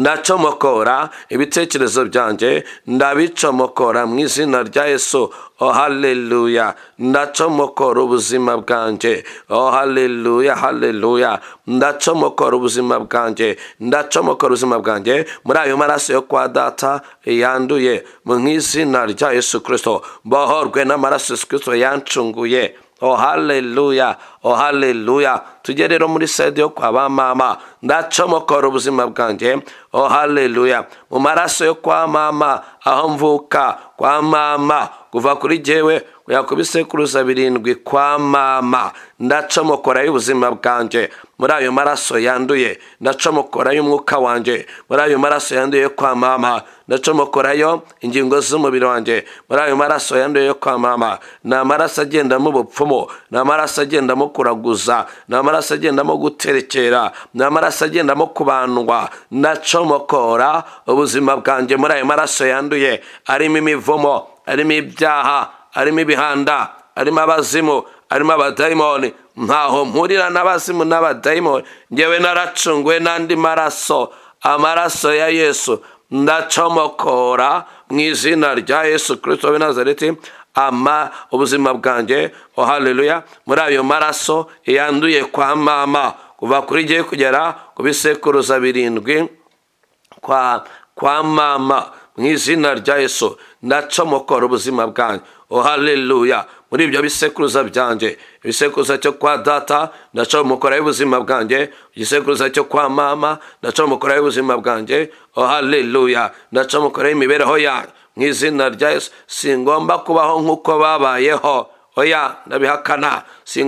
ndacomokora ibitekerezo byanjye ndabicomokora mu izina rya yesu oh haleluya ndacomokora ubuzima bwanjye oh haleluya haleluya ndacomokora ubuzima bwanjye ndacomokora ubuzima bwanjye muri ayo maraso yo kwa data yanduye mu izina rya yesu kirisito bohorwe n'amaraso yesu kirisito yancunguye o oh, haleluya o oh, haleluya tujye rero muri sede yo kwa ba mama ndacomokora ubuzima bwanjye o oh, haleluya mu maraso yo kwa mama aho mvuka kwa mama kuva kuri jyewe yakora ibisekuruza birindwi kwa mama ndacomokora y'ubuzima bwanjye muri ayo maraso yanduye ndacomokora y'umwuka wanjye muri ayo maraso yanduye yo kwa mama ndacomokorayo ingingo z'umubiri wanjye muri ayo maraso yanduye yo kwa mama ni amaraso agendamo ubupfumu ni amaraso agendamo kuraguza ni amaraso agendamo guterekera ni amaraso agendamo kubandwa ndacomokora ubuzima bwanjye muri ayo maraso yanduye arimo imivumo arimo ibyaha arimo ibihanda arimo abazimu arimo abadayimoni ntaho mpurira n'abazimu n'abadayimoni ngewe naracunguwe n'andi maraso amaraso ya yesu ndacomokora mu izina rya yesu kirisito w'i nazareti ama ubuzima bwanjye ohaleluya muri ayo maraso yanduye kwa mama kuva kuri gihe kugera ku bisekuruza birindwi kwa kwa mama mu izina rya yesu mukora ubuzima bwanjye ohaleluya muri ibyo bisekuruza byanjye ibisekuruza cyo kwa data ndacomokora y'ubuzima bwanjye igisekuruza cyo kwa mama ndacomokora y'ubuzima bwanjye ohaleluya mukora y'imibereho yanjye mu izina rya yesu singomba kubaho nk'uko babayeho oya ndabihakana si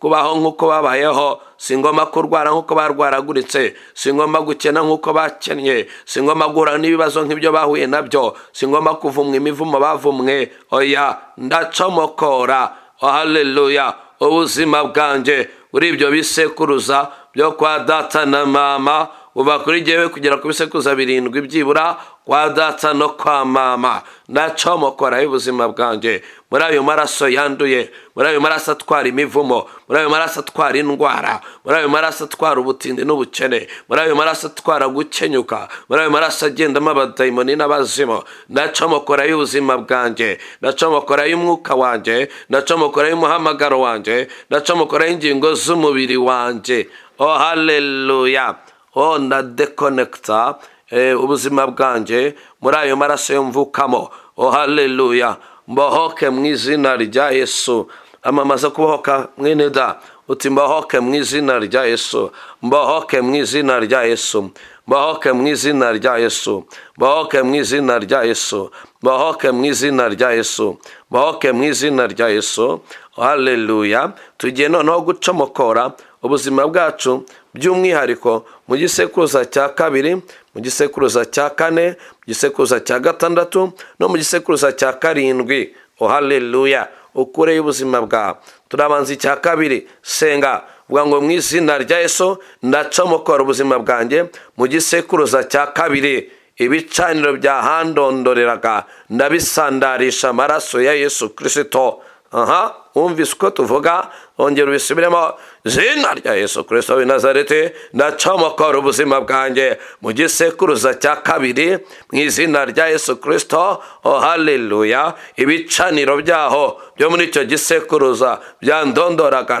kubaho nk'uko babayeho si kurwara nk'uko barwaraguritse si gukena nk'uko bakennye si guhura n'ibibazo nk'ibyo bahuye nabyo si ngombwa kuvumwa imivumo bavumwe oya ndacomokora haleluya ubuzima bwanjye kuri ibyo bisekuruza byo kwa data na mama uva kuri njyewe kugera ku bisekuruza birindwi byibura kwa data no kwa mama ndacomokora y'ubuzima bwanjye muri ayo maraso yanduye muri ayo maraso atwara imivumo muri ayo maraso atwara indwara muri ayo maraso atwara ubutindi n'ubukene muri ayo maraso atwara gukenyuka muri ayo maraso agendamo abadayimoni n'abazimu ndacomokora y'ubuzima bwanjye ndacomokora y'umwuka wanjye ndacomokora y'umuhamagaro wanjye ndacomokora y'ingingo z'umubiri wanjye oh haleluya oh ndadekonekita eh, ubuzima bwanjye muri ayo maraso yumvukamo oh haleluya mbahoke mu izina rya yesu amamaza kubohoka mwene da uti mbahoke mu izina rya yesu mbahoke mu izina rya yesu mbahoke mu izina rya yesu mbahoke mu izina rya yesu mbahoke mu izina rya yesu mbahoke mu izina rya yesu haleluya tugiye noneho gucomokora ubuzima bwacu by'umwihariko mu gisekuruza cya kabiri mu gisekuruza cya kane mu gisekuruza cya gatandatu no mu gisekuruza cya karindwi ohaleluya oh, ukureye ubuzima bwawe turabanza icya kabiri senga uvuga ngo mu izina rya yesu ndacomokora ubuzima bwanjye mu gisekuruza cya kabiri ibicaniro byahandondoreraga ndabisandarisha amaraso ya yesu kirisito aha wumvise uko tuvuga ongera ubisubiremo izina rya yesu kirisito w'i nazareti nacomokora ubuzima bwanjye mu gisekuruza cya kabiri mu izina rya yesu kirisito oh haleluya ibicaniro byaho byo muri icyo gisekuruza byandondoraga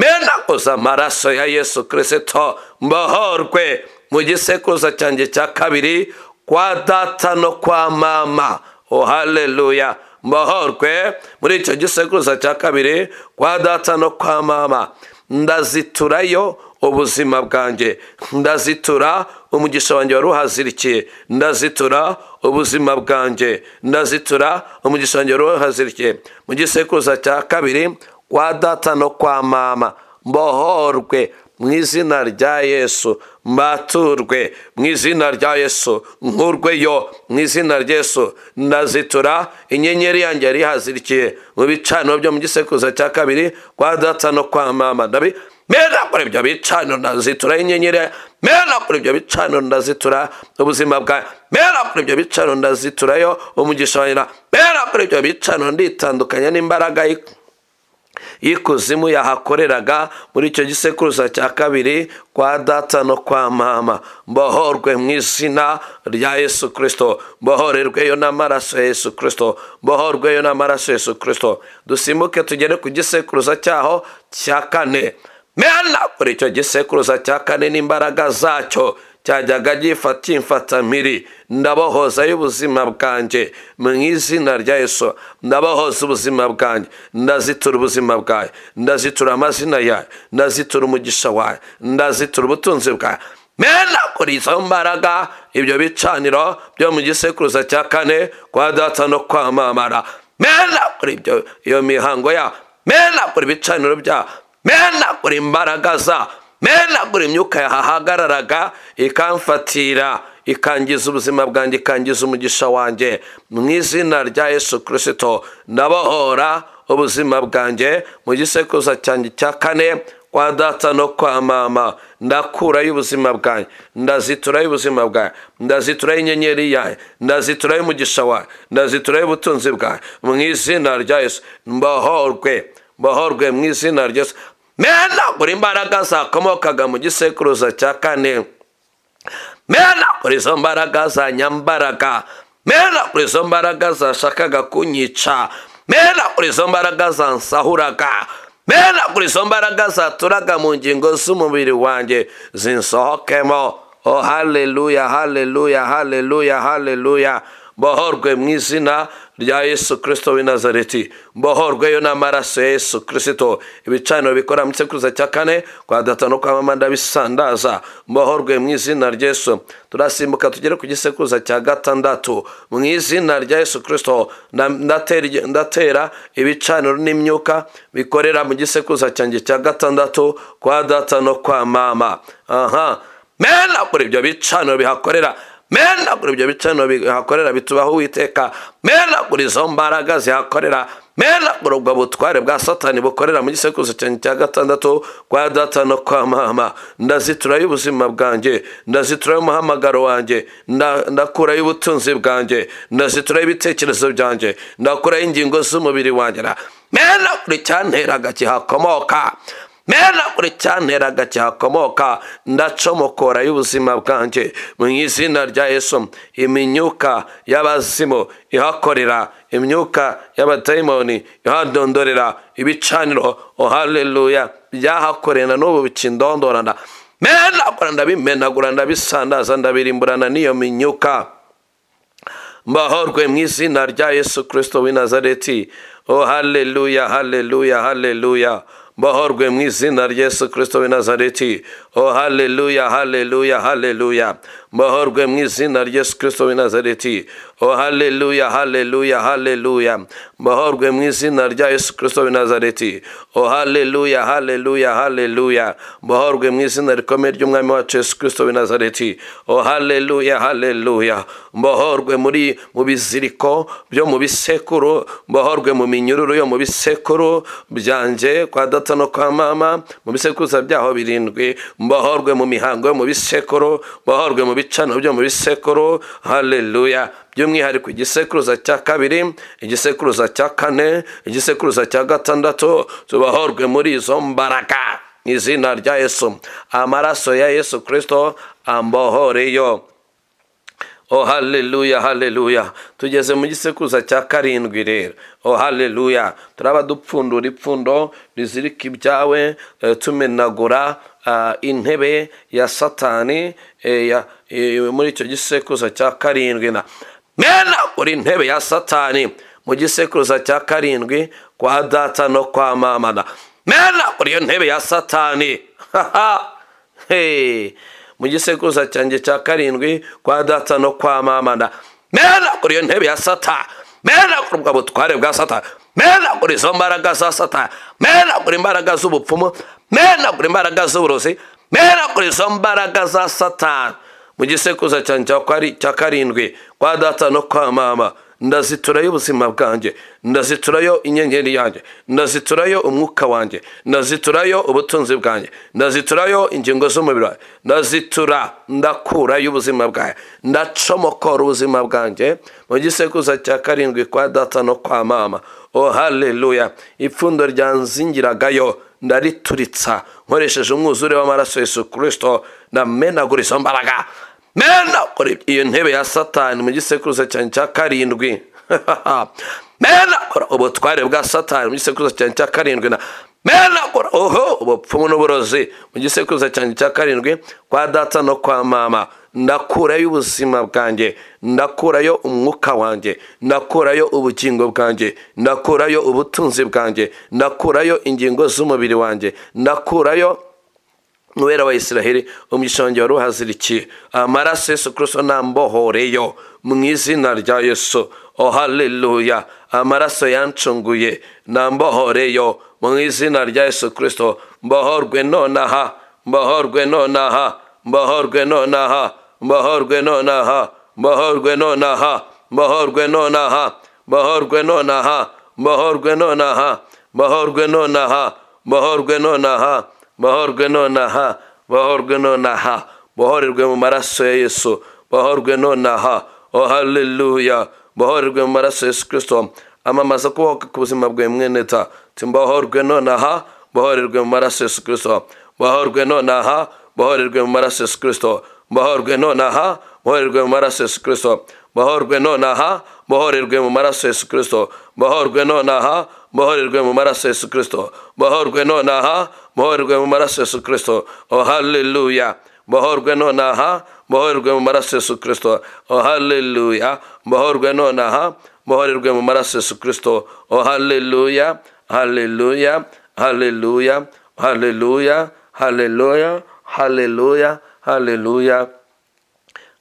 menakoza amaraso ya yesu kirisito mbohorwe mu gisekuruza cyanjye cya kabiri kwa data no kwa mama oh mbahorwe muri icyo gisekuruza cya kabiri kwa data no kwa mama ndaziturayo ubuzima bwanjye ndazitura umugisha wanjye wari uhazirikiye ndazitura ubuzima bwanjye ndazitura umugisha wanjye wari uhazirikiye mu gisekuruza cya kabiri kwa data no kwa mama mbohorwe mu izina rya yesu mbaturwe mu izina rya yesu nkurweyo mu izina rya yesu nazitura inyenyeri yanjye yari ihazirikiye mu bicaniro byo mu gisekuza cya kabiri kwa data no kwa mama ndabi mera kuri ibyo bicaniro nazitura inyenyeri mera kuri ibyo bicaniro nazitura ubuzima bwa mera kuri ibyo bicaniro ndaziturayo umugisha wanjye mera kuri ibyo bicaniro nditandukanya n'imbaraga ye y'ikuzimu yahakoreraga muri icyo gisekuruza cya kabiri kwa data no kwa mama mbohorwe mu izina rya yesu kirisito mbohorerweyo n'amaraso ya yesu kirisito mbohorweyo n'amaraso ya yesu kirisito dusimbuke tugere ku gisekuruza cyaho cya kane mena kuri icyo gisekuruza cya kane n'imbaraga zacyo cyajyaga gifata imfatamibi ndabohozayo ubuzima bwanjye mu izina rya yesu ndabohoza ubuzima bwanjye ndazitura ubuzima bwawe ndazitura amazina yawe ndazitura umugisha wawe ndazitura ubutunzi bwawe menagura izo mbaraga ibyo bicaniro byo mu gisekuruza cya kane kwa data no kwamamara menagura ibyo iyo mihango yawe kuri ibicaniro byawe kuri imbaraga zawe menagura imyuka yahahagararaga ikamfatira ikangiza ubuzima bwanjye ikangiza umugisha wanjye mu izina rya yesu kirisito nabohora ubuzima bwanjye mu gisekuruza cyanjye cya kane kwa data no kwa mama ndakurayo ubuzima bwanjye ndaziturayo ubuzima bwawe ndaziturayo inyenyeri yawe ndaziturayo umugisha wawe ndaziturayo ubutunzi bwawe mu izina rya yesu mbohorwe mbohorwe mu izina rya yesu mena buri mbaraga zakomokaga mu gisekuruza cya kane mena buri izo mbaraga za nyambaraga mena kuri izo mbaraga zashakaga kunyica mena buri izo mbaraga zansahuraga mena buri izo mbaraga zaturaga mu ngingo z'umubiri wanjye zinsohokemo o oh, haleluya haleluya haleluya haleluya mbohorwe mu izina rya yesu kirisito w'i nazareti mbohorweyo n'amaraso ya yesu kirisito ibicaniro bikora mu isekuruza cya kane kwa data no kwa mama ndabisandaza mbohorwe mu izina rya yesu turasimbuka tugere ku gisekuruza cya gatandatu mu izina rya yesu kirisito ndatera ibicaniro n'imyuka bikorera mu gisekuruza cyanjye cya gatandatu kwa data no kwa mama aha mena muri ibyo bicaniro bihakorera mena ibyo bicano bihakorera bitubaho uwiteka mena gura izo mbaraga zihakorera mena ubwo butware bwa satani bukorera mu gisekuzo cyanjye cya gatandatu kwa data no kwa mama ndazitura y'ubuzima bwanjye ndazitura y'umuhamagaro wanjye ndakura y'ubutunzi bwanjye ndazitura ibitekerezo byanjye ndakura y'ingingo z'umubiri wanjye mena gura icyanteraga kihakomoka menagure cyanteraga cyakomoka ndacomokora y'ubuzima bwanjye mu izina rya Yesu iminyuka y'abazimu ihakorera imyuka y'abadayimoni ihadondorera ibicaniro ohaleluya byahakorera n'ubu bikindondorana menagura ndabimenagura ndabisandaza ndabirimburana n'iyo minyuka mbahorwe mu izina rya yesu kirisito w'i nazareti oh haleluya haleluya haleluya bahorwe mu izina ryesu kirisito w'i nazareti o hallelujah, hallelujah. haleluya bahorwe mu izina ryesu kirisito w'i nazareti Oh haleluya haleluya haleluya mbahorwe mu izina rya yesu kirisito w'i nazareti o oh, haleluya haleluya haleluya mbahorwe mu izina rikomeye ry'umwami wacu yesu kirisito w'i nazareti o oh, haleluya haleluya mbahorwe muri mu biziriko byo mu bisekuru mbahorwe mu minyururu yo mu bisekuru byanjye kwa data no kwa mama mu bisekuruza byaho birindwi mbahorwe mu mihango yo mu bisekuru mbahorwe mu bicano byo mu bisekuru haleluya by'umwihariko igisekuruza cya kabiri igisekuruza cya kane igisekuruza cya gatandatu tubahorwe muri izo mbaraga izina rya yesu amaraso ya yesu kirisito ambohoreyo o oh, haleluya haleluya tugeze mu gisekuruza cya karindwi rero o oh, haleluya turaba dupfundura ipfundo rizirika ibyawe eh, tumenagura eh, intebe ya satani eh, muri icyo gisekuruza cya karindwi na mwena uri intebe ya satani mu gisekuruza cya karindwi kwa data no kwa mamana mwena uri iyo ntebe ya satani mu gisekuruza cyanjye cya karindwi kwa data no kwa mamana mwena uri iyo ntebe ya satani mwena uri ubwo butware bwa satani mwena uri izo mbaraga za satani mwena uri imbaraga z'ubupfumu mwena uri imbaraga z'uburozi mwena uri izo mbaraga za satani mu gisekuza cyanjye cya karindwi kwa data no kwa mama ndaziturayo ubuzima bwanjye ndaziturayo inyenyeri yanjye ndaziturayo umwuka wanjye ndaziturayo ubutunzi bwanjye ndaziturayo ingingo z'umubiri wanjye ndazitura ndakurayo ubuzima bwanjye ndacomokora ubuzima bwanjye mu gisekuza cya karindwi kwa data no kwa mama oh haleluya ipfundo ryanzingiragayo ndarituritsa nkoresheje umwuzure w'amaraso yesu kirisito ndamenaguriza izo mbaraga mena iyo ntebe ya satani mu gisekuruza cyane cya karindwi mena ubutware bwa satani mu gisekuruza cyanjye cya karindwi na mena oho ubupfumu n'uburozi mu gisekuruza cyanjye cya karindwi kwa data no kwa mama ndakurayo ubuzima bwanjye ndakurayo umwuka wanjye ndakurayo ubugingo bwanjye ndakurayo ubutunzi bwanjye ndakurayo ingingo z'umubiri wanjye ndakurayo uwera wa Isiraheli umwishangi wari uhazirikiye amaraso ah, yesu kirisito nambohoreyo mu izina rya yesu ohaleluya amaraso ah, yancunguye nambohoreyo mu izina rya yesu kirisito mbohorwe nonaha mbohorwe nonaha mbohorwe nonaha mbohorwe nonaha mbohorwe nonaha mbohorwe nonaha mbohorwe nonaha mbohorwe nonaha mbohorwe nonaha mbohorwe nonaha Bahor bahorwe nonaha bahorwe nonaha bahorerwe mu maraso ya bahor bahorwe nonaha oh hallelujah, bahor mu maraso ya yesu kirisito amamaza kubohoka ku buzima bwe bahor timbahorwe nonaha oh, bahor mu maraso ya yesu bahor bahorwe nonaha bahor mu maraso ya yesu bahor bahorwe nonaha bahor mu maraso ya yesu bahor bahorwe nonaha bahor mu maraso ya yesu bahor bahorwe nonaha Moharuke Mumaras Jesucristo. Moharuke no naha. Moharuke Mumaras Jesucristo. Oh, aleluya. que no naha. Moharuke Mumaras Jesucristo. Oh, aleluya. que no naha. Moharuke Mumaras Jesucristo. Oh, aleluya. Aleluya. Aleluya. Aleluya. Aleluya. Aleluya. Aleluya.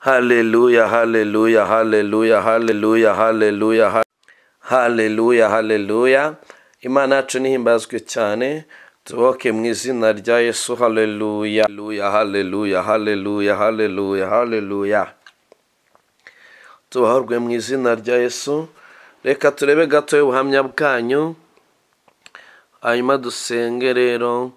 Aleluya. Aleluya. Aleluya. Aleluya. Aleluya. Aleluya. haleluya haleluya imana yacu nihimbazwe cyane tuboke mu izina rya yesu haleluya haleluya haleluya haleluya haleluya tubahurwe mu izina rya yesu reka turebe gato ubuhamya bwanyu hanyuma dusenge rero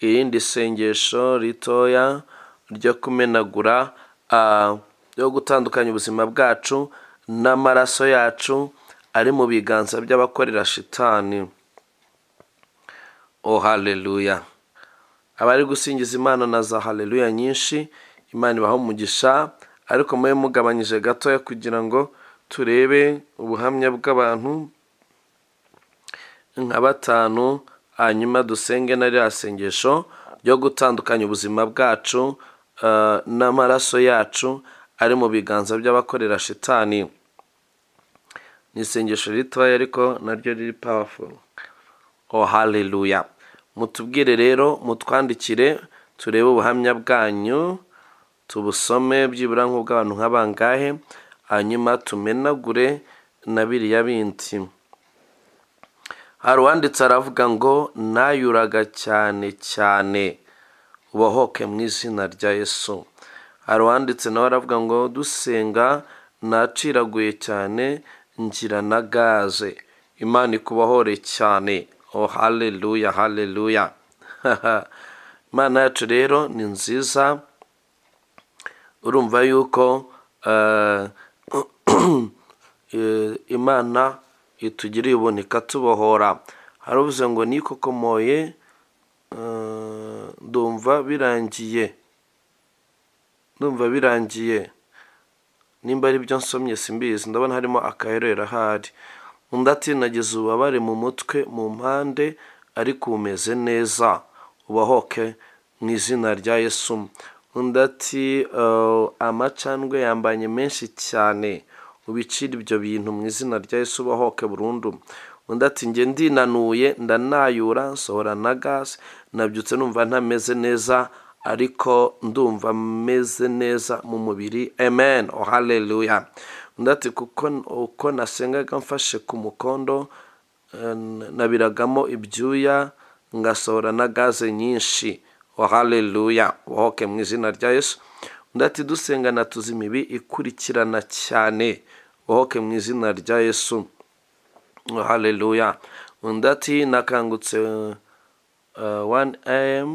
irindi sengesho ritoya ryo kumenagura ah, ryo gutandukanya ubuzima bwacu n'amaraso yacu ari mu biganza by'abakorera shitani o oh, haleluya abari gusingiza imana na za haleluya nyinshi imana ibaho umugisha ariko mube mugabanyije gatoya kugira ngo turebe ubuhamya bw'abantu nka batanu hanyuma dusenge na ririya sengesho ryo gutandukanya ubuzima bwacu eh, n'amaraso yacu ari mu biganza by'abakorera shitani ni isengesho ritoya ariko naryo riri pawafuru oh haleluya mutubwire rero mutwandikire turebe ubuhamya bwanyu tubusome byibura nk'ubw'abantu nk'abangahe hanyuma tumenagure na biriya bindi hari uwanditse aravuga ngo nayuraga cyane cyane ubohoke mu izina rya yesu hari uwanditse nawe aravuga ngo dusenga naciraguye cyane ngira na gaze imana ikubahore cyane oh haleluya haleluya imana yacu rero ni nziza urumva yuko eh, eh, imana itugiriye ubuntu ikatubohora hari uvuze ngo nikokomoye eh, ndumva birangiye ndumva birangiye nimba ari byo nsomye simbizi ndabona harimo akaherera ahari undi ati nagize ububabare mu mutwe mu mpande ariko umeze neza ubahoke mu izina rya yesu undi ati eh, amacandwe yambanye menshi cyane ubicira ibyo bintu mu izina rya yesu ubahoke burundu undi ati njye ndinanuye ndanayura nsohora na gaze nabyutse numva ntameze neza ariko ndumva meze neza mu mubiri amen oh haleluya undi kuko uko nasengaga mfashe ku mukondo eh, nabiragamo ibyuya ngasohora na gaze nyinshi oh haleluya wohoke mu izina rya yesu undi dusenga na tuzi ikurikirana cyane wohoke mu izina rya yesu oh haleluya undi ati nakangutse 1 eh, am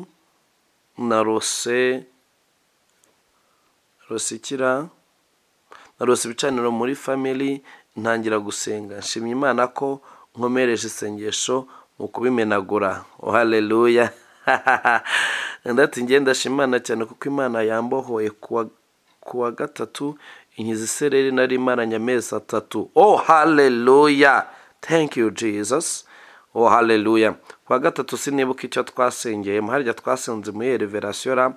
na rose rosikira na rose ibicaniro muri family ntangira gusenga nshimye imana ko nkomereje isengesho mu kubimenagura oh haleluya ndati ngenda imana cyane kuko imana yambohoye ku wa gatatu inkiza isereri nari imaranye amezi atatu oh haleluya thank you jesus oh haleluya ku gatatu sinibuka icyo twasengeye harya twasenze muri reverasiyo ra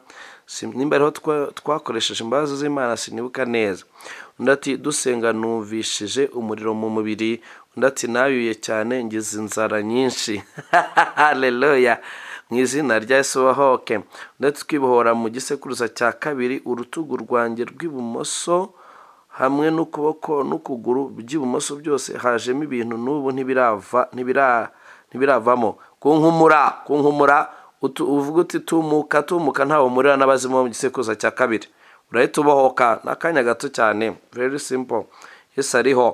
nimba ariho twakoresheje imbabazi z'imana sinibuka neza undi ati dusenga numvishije umuriro mu mubiri undi ati nayuye cyane ngize inzara nyinshi hareruya mu izina rya esuwahoke ndetse twibohora mu gisekuruza cya kabiri urutugu rwanjye rw'ibumoso hamwe n'ukuboko n'ukuguru by'ibumoso byose hajemo ibintu n'ubu ntibirava ntibiravamo kunkumura kunkumura uvuga uti tumuka tumuka ntawe umurira n'abazimu mu gisekuruza cya kabiri urahita ubohoka ni akanya gato cyane very simple yesu ariho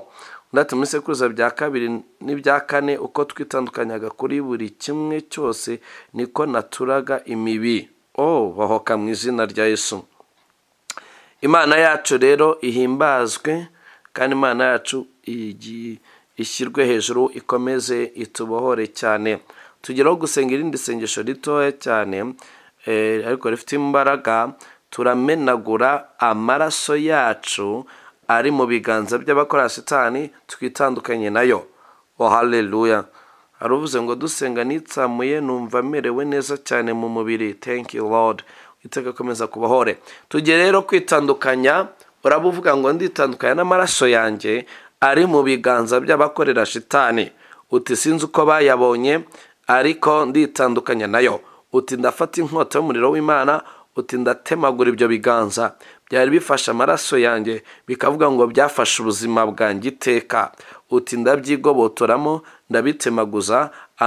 undi mu bisekuruza bya kabiri n'ibya kane uko twitandukanyaga kuri buri kimwe cyose niko naturaga imibi oh bahoka mu izina rya yesu imana yacu rero ihimbazwe kandi imana yacu ishyirwe hejuru ikomeze itubohore cyane tugeraho gusenga irindi sengesho ritoya cyane eh, ariko rifite imbaraga turamenagura amaraso yacu ari mu biganza by'abakora shitani twitandukanye nayo oh, haleluya hari uvuze ngo dusenga nitsamuye numva amerewe neza cyane mu mubiri thank you lord iteka akomeza kubahore tujye rero kwitandukanya urabuvuga ngo nditandukanya n'amaraso yanjye ari mu biganza by'abakorera shitani uti sinzi uko bayabonye ariko nditandukanya nayo uti ndafata inkota y'umuriro w'imana uti ndatemagura ibyo biganza byari bifashe amaraso yanjye bikavuga ngo byafashe ubuzima bwanjye iteka uti ndabyigobotoramo ndabitemaguza e,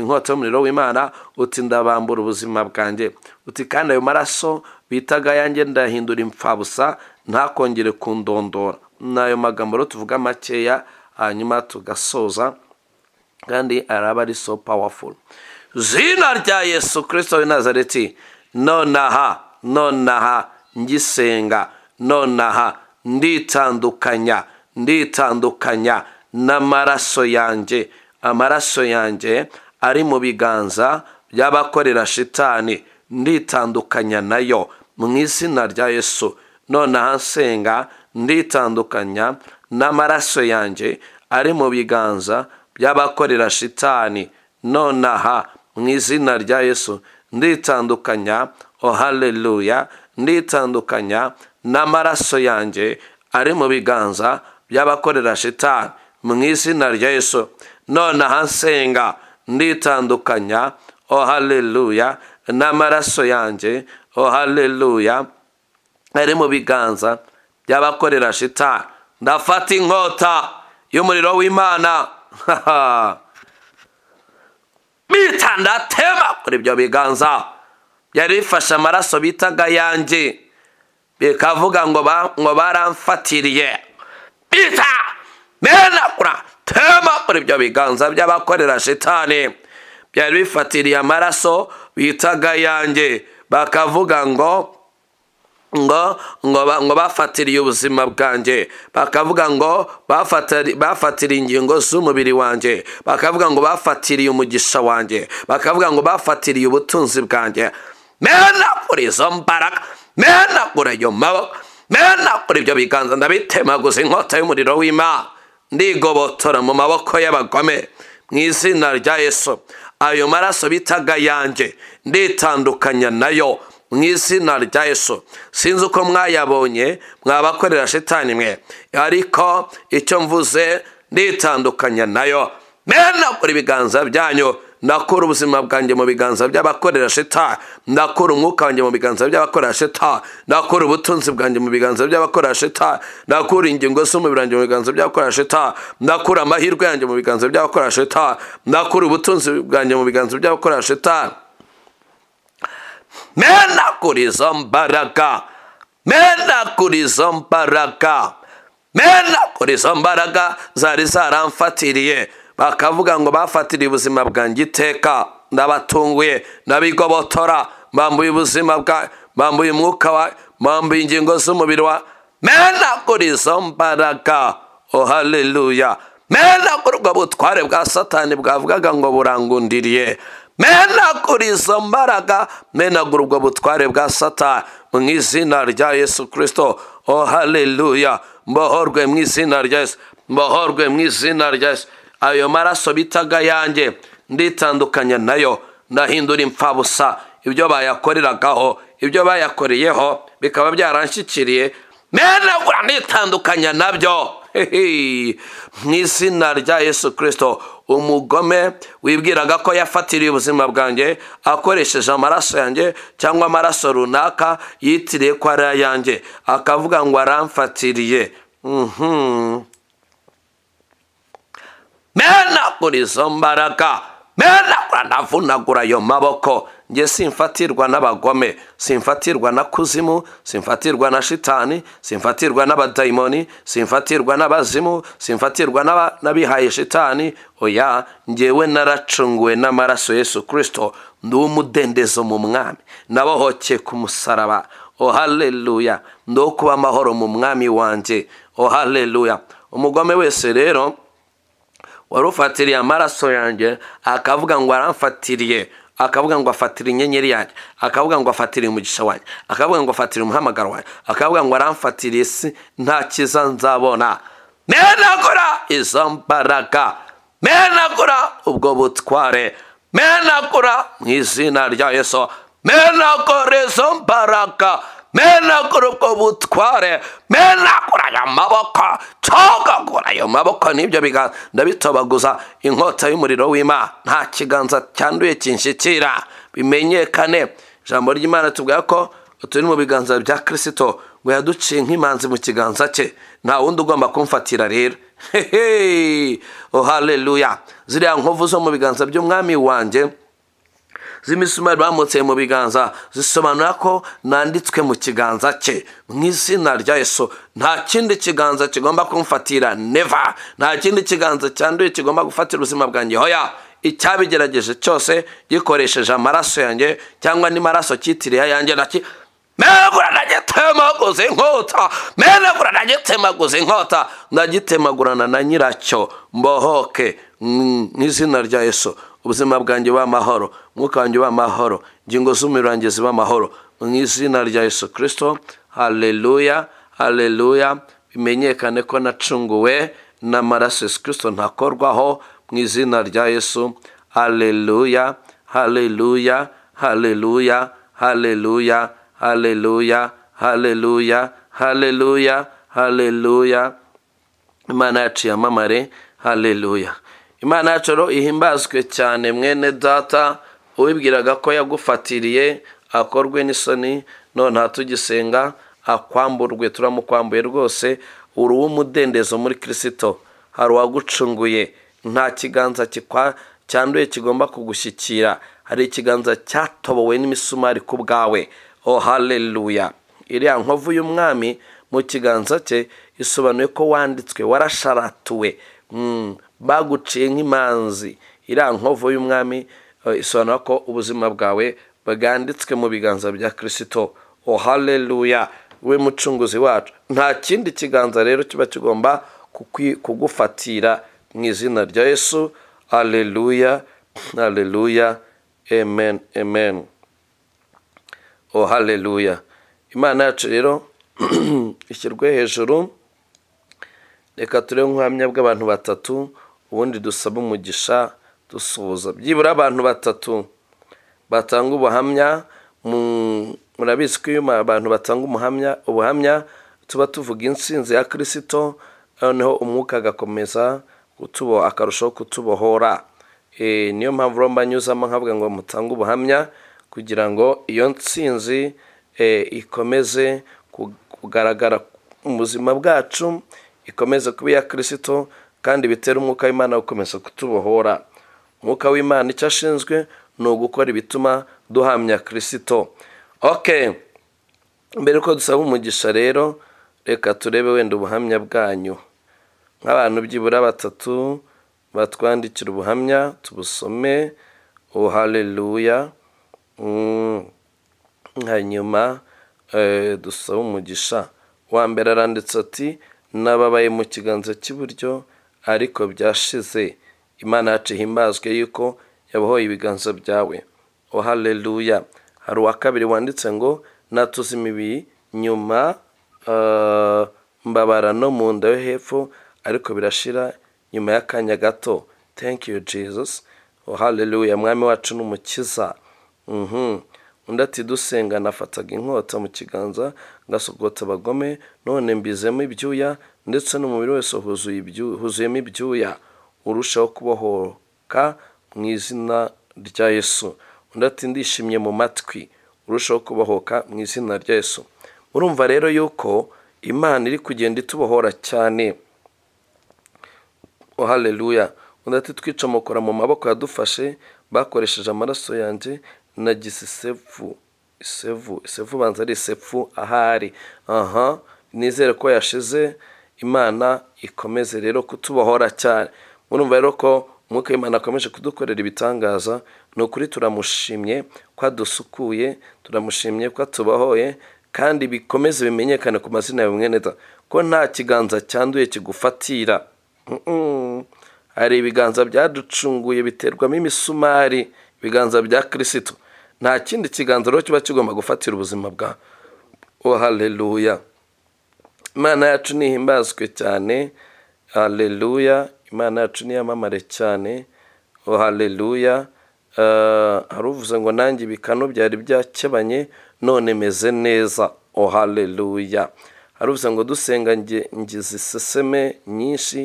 inkota y'umuriro w'imana uti ndabambura ubuzima bwanjye uti kandi ayo maraso bitaga yanjye ndahindura impfabusa ntakongere kundondora n’ayo ayo magambo rero tuvuga makeya hanyuma tugasoza kandi araba ari so powerful zina rya yesu kirisito w'i nazareti nonaha nonaha ngisenga nonaha nditandukanya nditandukanya n'amaraso yanjye amaraso yanjye ari mu biganza by'abakorera shitani nditandukanya nayo mu izina rya yesu nonaha nsenga nditandukanya n'amaraso yanjye ari mu biganza y'abakorera shitani nonaha mu izina rya yesu nditandukanya oh haleluya nditandukanya n'amaraso yanjye ari mu biganza by'abakorera shitani mu izina rya yesu nonaha nsenga nditandukanya oh haleluya n'amaraso yanjye oh haleluya ari mu biganza by'abakorera shitani ndafata inkota y'umuriro w'imana bitanda tema kuri ibyo biganza byari bifashe amaraso bitaga yanjye bikavuga ngo ngo baramfatiriye bita menagura tema muri ibyo biganza by'abakorera shitani byari bifatiriye amaraso bitaga yanjye bakavuga ngo ngo ngo bafatiriye ubuzima bwanjye bakavuga ngo bafatiriye ingingo z'umubiri wanjye bakavuga ngo bafatiriye umugisha wanjye bakavuga ngo bafatiriye ubutunzi bwanjye mena kuri izo mbaraga mena kuri ayo maboko mena kuri ibyo biganza ndabitemaguza inkota y'umuriro w’ima, ndigobotora mu maboko y'abagome mu izina rya yesu ayo maraso bitaga yanjye nditandukanya nayo mu izina rya Yesu sinzi uko mwayabonye mwabakorera shitani imwe, ariko icyo mvuze nditandukanya nayo menagura ibiganza byanyu ndakura ubuzima bwanjye mu biganza by'abakorera shita ndakura umwuka wanjye mu biganza by'abakorera shita ndakura ubutunzi bwanjye mu biganza by'abakorera shita ndakura ingingo z'umubiri wanjye mu biganza by'abakorera shita ndakura amahirwe yanjye mu biganza by'abakorera shita ndakura ubutunzi bwanjye mu biganza by'abakorera shita menaguriza mbaraga menaguriza mbaraga menaguriza mbaraga zari zaramfatiriye bakavuga ngo bafatiriye ubuzima bwanjye iteka ndabatunguye ndabigobotora bambuye ubuzima bwa bambuye umwuka wa bambuye ingingo z'umubiri wa menaguriza mbaraga oh haleluya ubwo butware bwa satani bwavugaga ngo burangundiriye menagura izo mbaraga menagura ubwo butware bwa satani mu izina rya yesu kirisito oh haleluya mbohorwe mu izina rya yesu mbohorwe mu izina rya yesu ayo maraso bitaga yanjye nditandukanya nayo ndahindura impfabusa ibyo bayakoreragaho ibyo bayakoreyeho bikaba byaranshyikiriye menagura nitandukanya nabyo mu izina rya yesu kirisito umugome wibwiraga ko yafatiriye ubuzima bwanjye akoresheje amaraso yanjye cyangwa amaraso runaka yitiriye ko ari ayanjye akavuga ngo aramfatiriye mm-hmm. mena kuri mbaraga mena uranavunagura ayo maboko nge simfatirwa n'abagome simfatirwa na kuzimu simfatirwa na shitani simfatirwa n'abadayimoni simfatirwa n'abazimu simfatirwa n'abihaye shitani oya njyewe naracunguwe n'amaraso Yesu kirisito ndi umudendezo mu mwami nabohokeye ku musaraba oh haleluya ndi amahoro mu mwami wanjye oh umugome wese rero wari amaraso yanjye akavuga ngo aramfatiriye akavuga ngo afatira inyenyeri yanjye akavuga ngo afatire umugisha wanjye akavuga ngo afatire umuhamagaro wanjye akavuga ngo aramfatire isi nta cyiza nzabona menagura izo mbaraga menagura ubwo butware menagura mu izina rya yesu menagura izo mbaraga menagura ubwo butware menagura aya maboko cogagura ayo maboko n'ibyo biganza ndabitobaguza inkota y'umuriro w’ima, nta kiganza cyanduye kinshikira bimenyekane ijambo ry'imana tubwira ko turi mu biganza bya kirisito ngo yaduciye nk'imanzi mu kiganza cye nta wundi ugomba kumfatira rero hehe oh haleluya ziriya nkovu zo mu biganza by'umwami wanjye z'imisumari bamutse mu biganza zisobanura ko nanditswe mu kiganza cye mu izina rya Yesu nta kindi kiganza kigomba kumfatira neva nta kindi kiganza cyanduye kigomba gufatira ubuzima bwanjye hoya icyabigerageje cyose gikoresheje amaraso yanjye cyangwa n’imaraso maraso cyitiriye ayanjye naki menagura nagitemaguza inkota menagura nagitemaguza inkota ndagitemagurana na nyiracyo mbohoke mu izina rya yesu ubuzima bwanjye bw'amahoro umwuka wanjye w'amahoro ingingo z'umuriro z'amahoro mu izina rya Yesu kirisito hareruya hareruya bimenyekane ko nacunguwe n'amaraso Yesu kirisito ntakorwaho mu izina rya Yesu hareruya hareruya hareruya hareruya hareruya hareruya hareruya hareruya imana yacu yamamare hareruya imana yacu rero ihimbazwe cyane mwene data uwibwiraga ko yagufatiriye akorwe n'isoni none tugisenga akwamburwe turamukwambuye rwose uri uw'umudendezo muri kirisito hari uwagucunguye nta kiganza cyanduye kigomba kugushyikira hari ikiganza cyatobowe n'imisumari ku bwawe oh haleluya iriya nkovu y'umwami mu kiganza cye isobanuye ko wanditswe warasharatuwe mm. baguciye nk'imanzi iriya nkovu y'umwami eh, isobanura ko ubuzima bwawe bwanditswe mu biganza bya kirisito ohaleluya oh, we mucunguzi wacu nta kindi kiganza rero kiba kigomba kugufatira mu izina rya yesu aleluya aleluya amen amen ohaleluya oh, imana yacu rero ishyirwe hejuru reka turebe nk'ubuhamya bw'abantu batatu ubundi dusaba umugisha dusuhuza byibura abantu batatu batanga ubuhamya murabizi ko iyo abantu batanga umuhamya ubuhamya tuba tuvuga insinzi ya kirisito noneho umwuka agakomeza kutubo akarushaho kutubohora e, niyo mpamvu uromba nyuzamo nkavuga ngo mutange ubuhamya kugira ngo iyo nsinzi e, ikomeze kugaragara mu buzima bwacu ikomeze kuba iya kirisito kandi bitera umwuka w'imana gukomeza kutubohora umwuka w'imana icyo ashinzwe ni ugukora ibituma duhamya kirisito oke mbere ko dusaba umugisha rero reka turebe wenda ubuhamya bwanyu nk'abantu byibura batatu batwandikira ubuhamya tubusome oh, haleluya mm, hanyuma eh, dusaba umugisha wa mbere aranditse ati n'ababaye mu kiganza cy'iburyo ariko byashize imana yacu ihimbazwe yuko yabohoye ibiganza byawe o oh, haleluya hari uwa kabiri wanditse ngo natuza imibiri nyuma eh, mbabara no mu nda yo hepfo ariko birashira nyuma y'akanya gato thank you jesus o oh, haleluya mwami wacu n'umukiza mhm. undi ati dusenga nafataga inkota mu kiganza ngasogotsa abagome none mbizemo ibyuya ndetse n'umubiri wese huzuyemo ibyuya urushaho kubohoka mu izina rya yesu undi ati ndishimye mu matwi urushaho kubohoka mu izina rya yesu urumva rero yuko imana iri kugenda itubohora cyane oh, haleluya undi ati twicomokora mu maboko yadufashe bakoresheje amaraso yanjye na gisisevu isevu isevu banza ari isefu ahari aha nizere ko yashize imana ikomeze rero kutubohora cyane murumva rero ko umwuka w'imana akomeje kudukorera ibitangaza ni ukuri turamushimye ko adusukuye turamushimye ko atubahoye kandi bikomeze bimenyekane ku mazina yawe mwene ko nta kiganza cyanduye kigufatira hari ibiganza byaducunguye biterwamo imisumari ibiganza bya kirisitu nta kindi kiganza rero kiba kigomba gufatira ubuzima bwa oh haleluya imana yacu ntihimbazwe cyane haleluya imana yacu niyamamare cyane oh, haleluya eh, haruvuze ngo nanjye ibikano byari byakebanye none meze neza oh, haleluya haruvuze ngo dusenga ngize iseseme nyinshi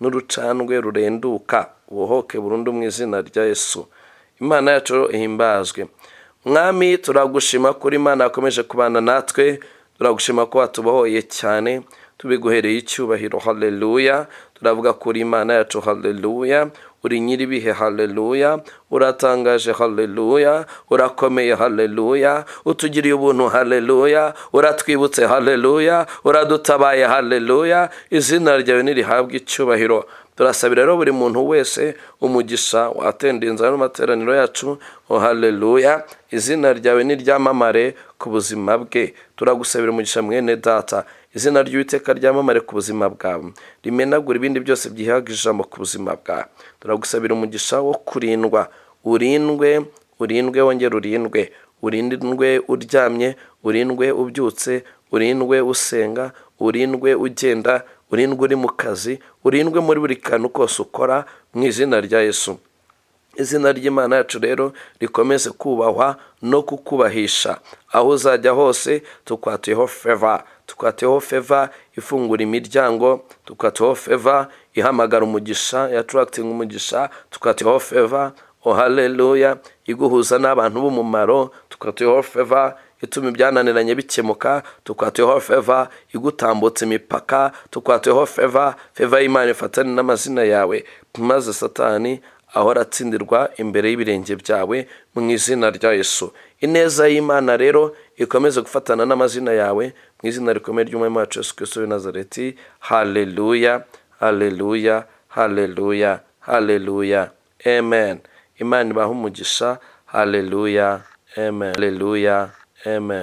n'urucandwe rurenduka wohoke burundu mu izina rya yesu imana yacu ihimbazwe mwami turagushima kuri imana yakomeje kubana natwe turagushima ko watubohoye cyane tubiguhereye icyubahiro haleluya turavuga ko imana yacu haleluya uri nyir'ibihe haleluya uratangaje haleluya urakomeye haleluya utugiriye ubuntu haleluya uratwibutse haleluya uradutabaye haleluya izina ryawe ntirihabwe icyubahiro turasabira rero buri muntu wese umugisha watendeye inzara materaniro yacu oh haleluya izina ryawe niryamamare ku buzima bwe turagusabira umugisha mwene data izina ry'uwiteka ryamamare ku buzima bwawe rimenagura ibindi byose byihaga ijambo ku buzima bwawe turagusabira umugisha wo kurindwa urindwe urindwe wongere urindwe urindwe uryamye urindwe ubyutse urindwe usenga urindwe ugenda urindwe uri mu kazi urindwe muri buri kantu kose ukora mu izina rya yesu izina ry'imana yacu rero rikomeze kubahwa no kukubahisha aho uzajya hose tukwateho feva tukwateho feva ifungura imiryango tukwateho feva ihamagara umugisha yaturakitinga umugisha tukwateho feva oh iguhuza n'abantu b'umumaro tukwateho feva ituma ibyananiranye bikemuka tukwateho feva igutambutsa imipaka tukwateho feva feva y'imana ifatane n'amazina yawe maze satani ahora atsindirwa imbere y'ibirenge byawe mu izina rya Yesu ineza y'imana rero ikomeze gufatana n'amazina yawe mu izina rikomeye ry'umwami wacu Yesu Kristo w'i Nazareti haleluya haleluya haleluya haleluya amen imana ibaha umugisha haleluya amen haleluya Amen.